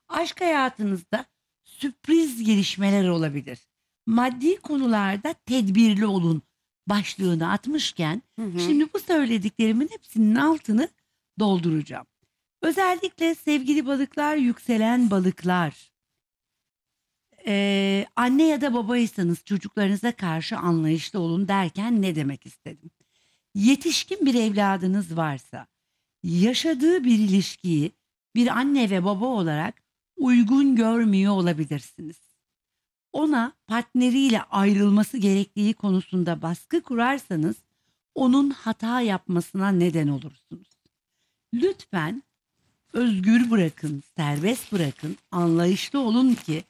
Aşk hayatınızda sürpriz gelişmeler olabilir. Maddi konularda tedbirli olun başlığını atmışken hı hı. şimdi bu söylediklerimin hepsinin altını dolduracağım. Özellikle sevgili balıklar, yükselen balıklar. Ee, anne ya da babaysanız çocuklarınıza karşı anlayışlı olun derken ne demek istedim? Yetişkin bir evladınız varsa yaşadığı bir ilişkiyi bir anne ve baba olarak uygun görmüyor olabilirsiniz ona partneriyle ayrılması gerektiği konusunda baskı kurarsanız onun hata yapmasına neden olursunuz. Lütfen özgür bırakın, serbest bırakın, anlayışlı olun ki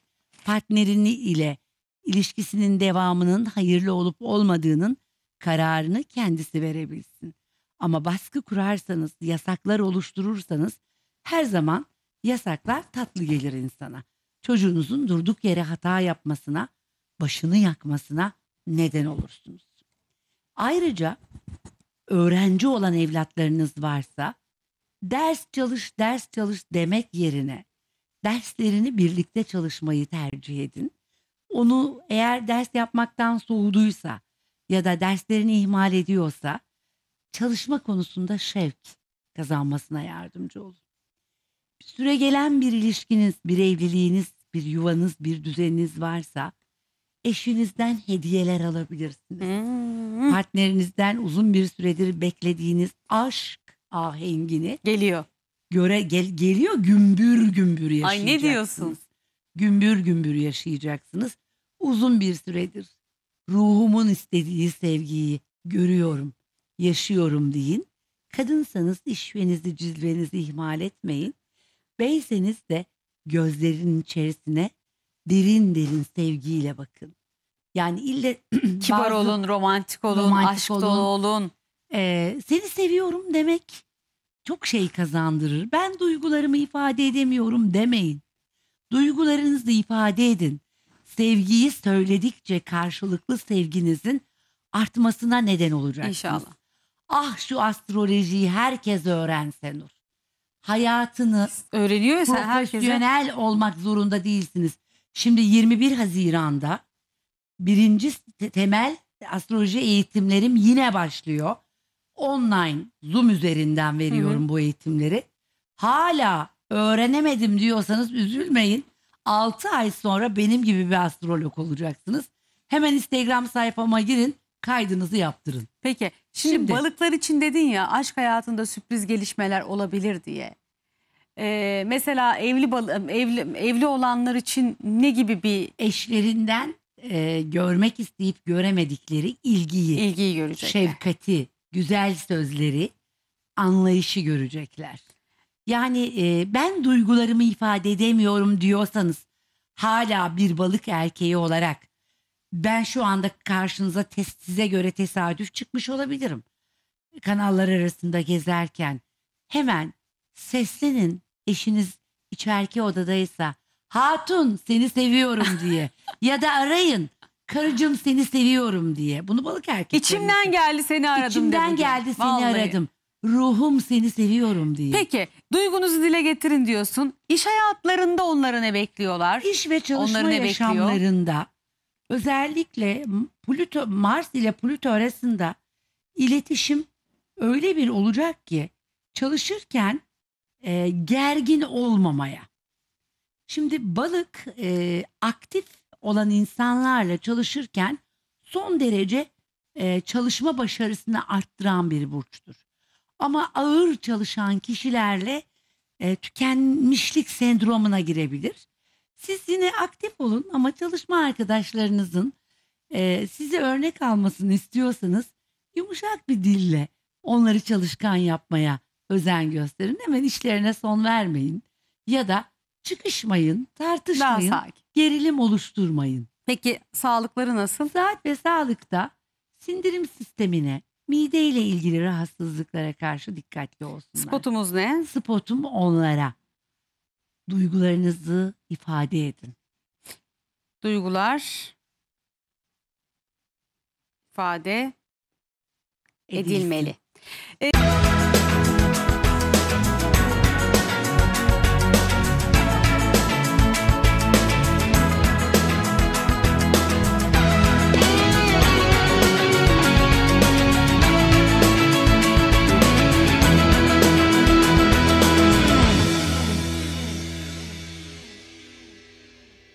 partnerini ile ilişkisinin devamının hayırlı olup olmadığının kararını kendisi verebilsin. Ama baskı kurarsanız, yasaklar oluşturursanız her zaman yasaklar tatlı gelir insana çocuğunuzun durduk yere hata yapmasına, başını yakmasına neden olursunuz. Ayrıca öğrenci olan evlatlarınız varsa ders çalış ders çalış demek yerine derslerini birlikte çalışmayı tercih edin. Onu eğer ders yapmaktan soğuduysa ya da derslerini ihmal ediyorsa çalışma konusunda şevk kazanmasına yardımcı olun süre gelen bir ilişkiniz, bir evliliğiniz, bir yuvanız, bir düzeniniz varsa eşinizden hediyeler alabilirsiniz. Hmm. Partnerinizden uzun bir süredir beklediğiniz aşk ahengini geliyor. Göre gel, geliyor gümbür gümbür yaşayacaksınız. Ay ne diyorsunuz? Gümbür gümbür yaşayacaksınız. Uzun bir süredir ruhumun istediği sevgiyi görüyorum, yaşıyorum deyin. Kadınsanız işvenizi, cizvenizi ihmal etmeyin. Beyzeniz de gözlerinin içerisine derin derin sevgiyle bakın. Yani ille kibar bazı, olun, romantik olun, romantik aşk olun. dolu olun. E, seni seviyorum demek çok şey kazandırır. Ben duygularımı ifade edemiyorum demeyin. Duygularınızı ifade edin. Sevgiyi söyledikçe karşılıklı sevginizin artmasına neden olacaksınız. İnşallah. Ah şu astrolojiyi herkes öğrense Nur hayatını öğreniyor ya sen herkese. olmak zorunda değilsiniz. Şimdi 21 Haziran'da birinci temel astroloji eğitimlerim yine başlıyor. Online Zoom üzerinden veriyorum bu eğitimleri. Hala öğrenemedim diyorsanız üzülmeyin. 6 ay sonra benim gibi bir astrolog olacaksınız. Hemen Instagram sayfama girin kaydınızı yaptırın. Peki şimdi, şimdi balıklar için dedin ya aşk hayatında sürpriz gelişmeler olabilir diye. Ee, mesela evli, bal evli evli olanlar için ne gibi bir eşlerinden e, görmek isteyip göremedikleri ilgiyi, ilgiyi görecekler. şefkati, güzel sözleri, anlayışı görecekler. Yani e, ben duygularımı ifade edemiyorum diyorsanız hala bir balık erkeği olarak ben şu anda karşınıza testize göre tesadüf çıkmış olabilirim. Kanallar arasında gezerken hemen seslenin eşiniz içerki odadaysa hatun seni seviyorum diye ya da arayın karıcığım seni seviyorum diye. Bunu balık erkek. İçimden geldi seni aradım. İçimden geldi seni Vallahi. aradım. Ruhum seni seviyorum diye. Peki duygunuzu dile getirin diyorsun. İş hayatlarında onları ne bekliyorlar? İş ve çalışma onları ne yaşamlarında bekliyor? özellikle Plüto, Mars ile Plüto arasında iletişim öyle bir olacak ki çalışırken e, gergin olmamaya. Şimdi balık e, aktif olan insanlarla çalışırken son derece e, çalışma başarısını arttıran bir burçtur. Ama ağır çalışan kişilerle e, tükenmişlik sendromuna girebilir. Siz yine aktif olun ama çalışma arkadaşlarınızın e, sizi örnek almasını istiyorsanız yumuşak bir dille onları çalışkan yapmaya özen gösterin. Hemen işlerine son vermeyin ya da çıkışmayın, tartışmayın, gerilim oluşturmayın. Peki sağlıkları nasıl? Saat ve sağlıkta sindirim sistemine, mideyle ilgili rahatsızlıklara karşı dikkatli olsunlar. Spotumuz ne? Spotum onlara. Duygularınızı ifade edin. Duygular ifade edilmeli. Edilsin. Ee...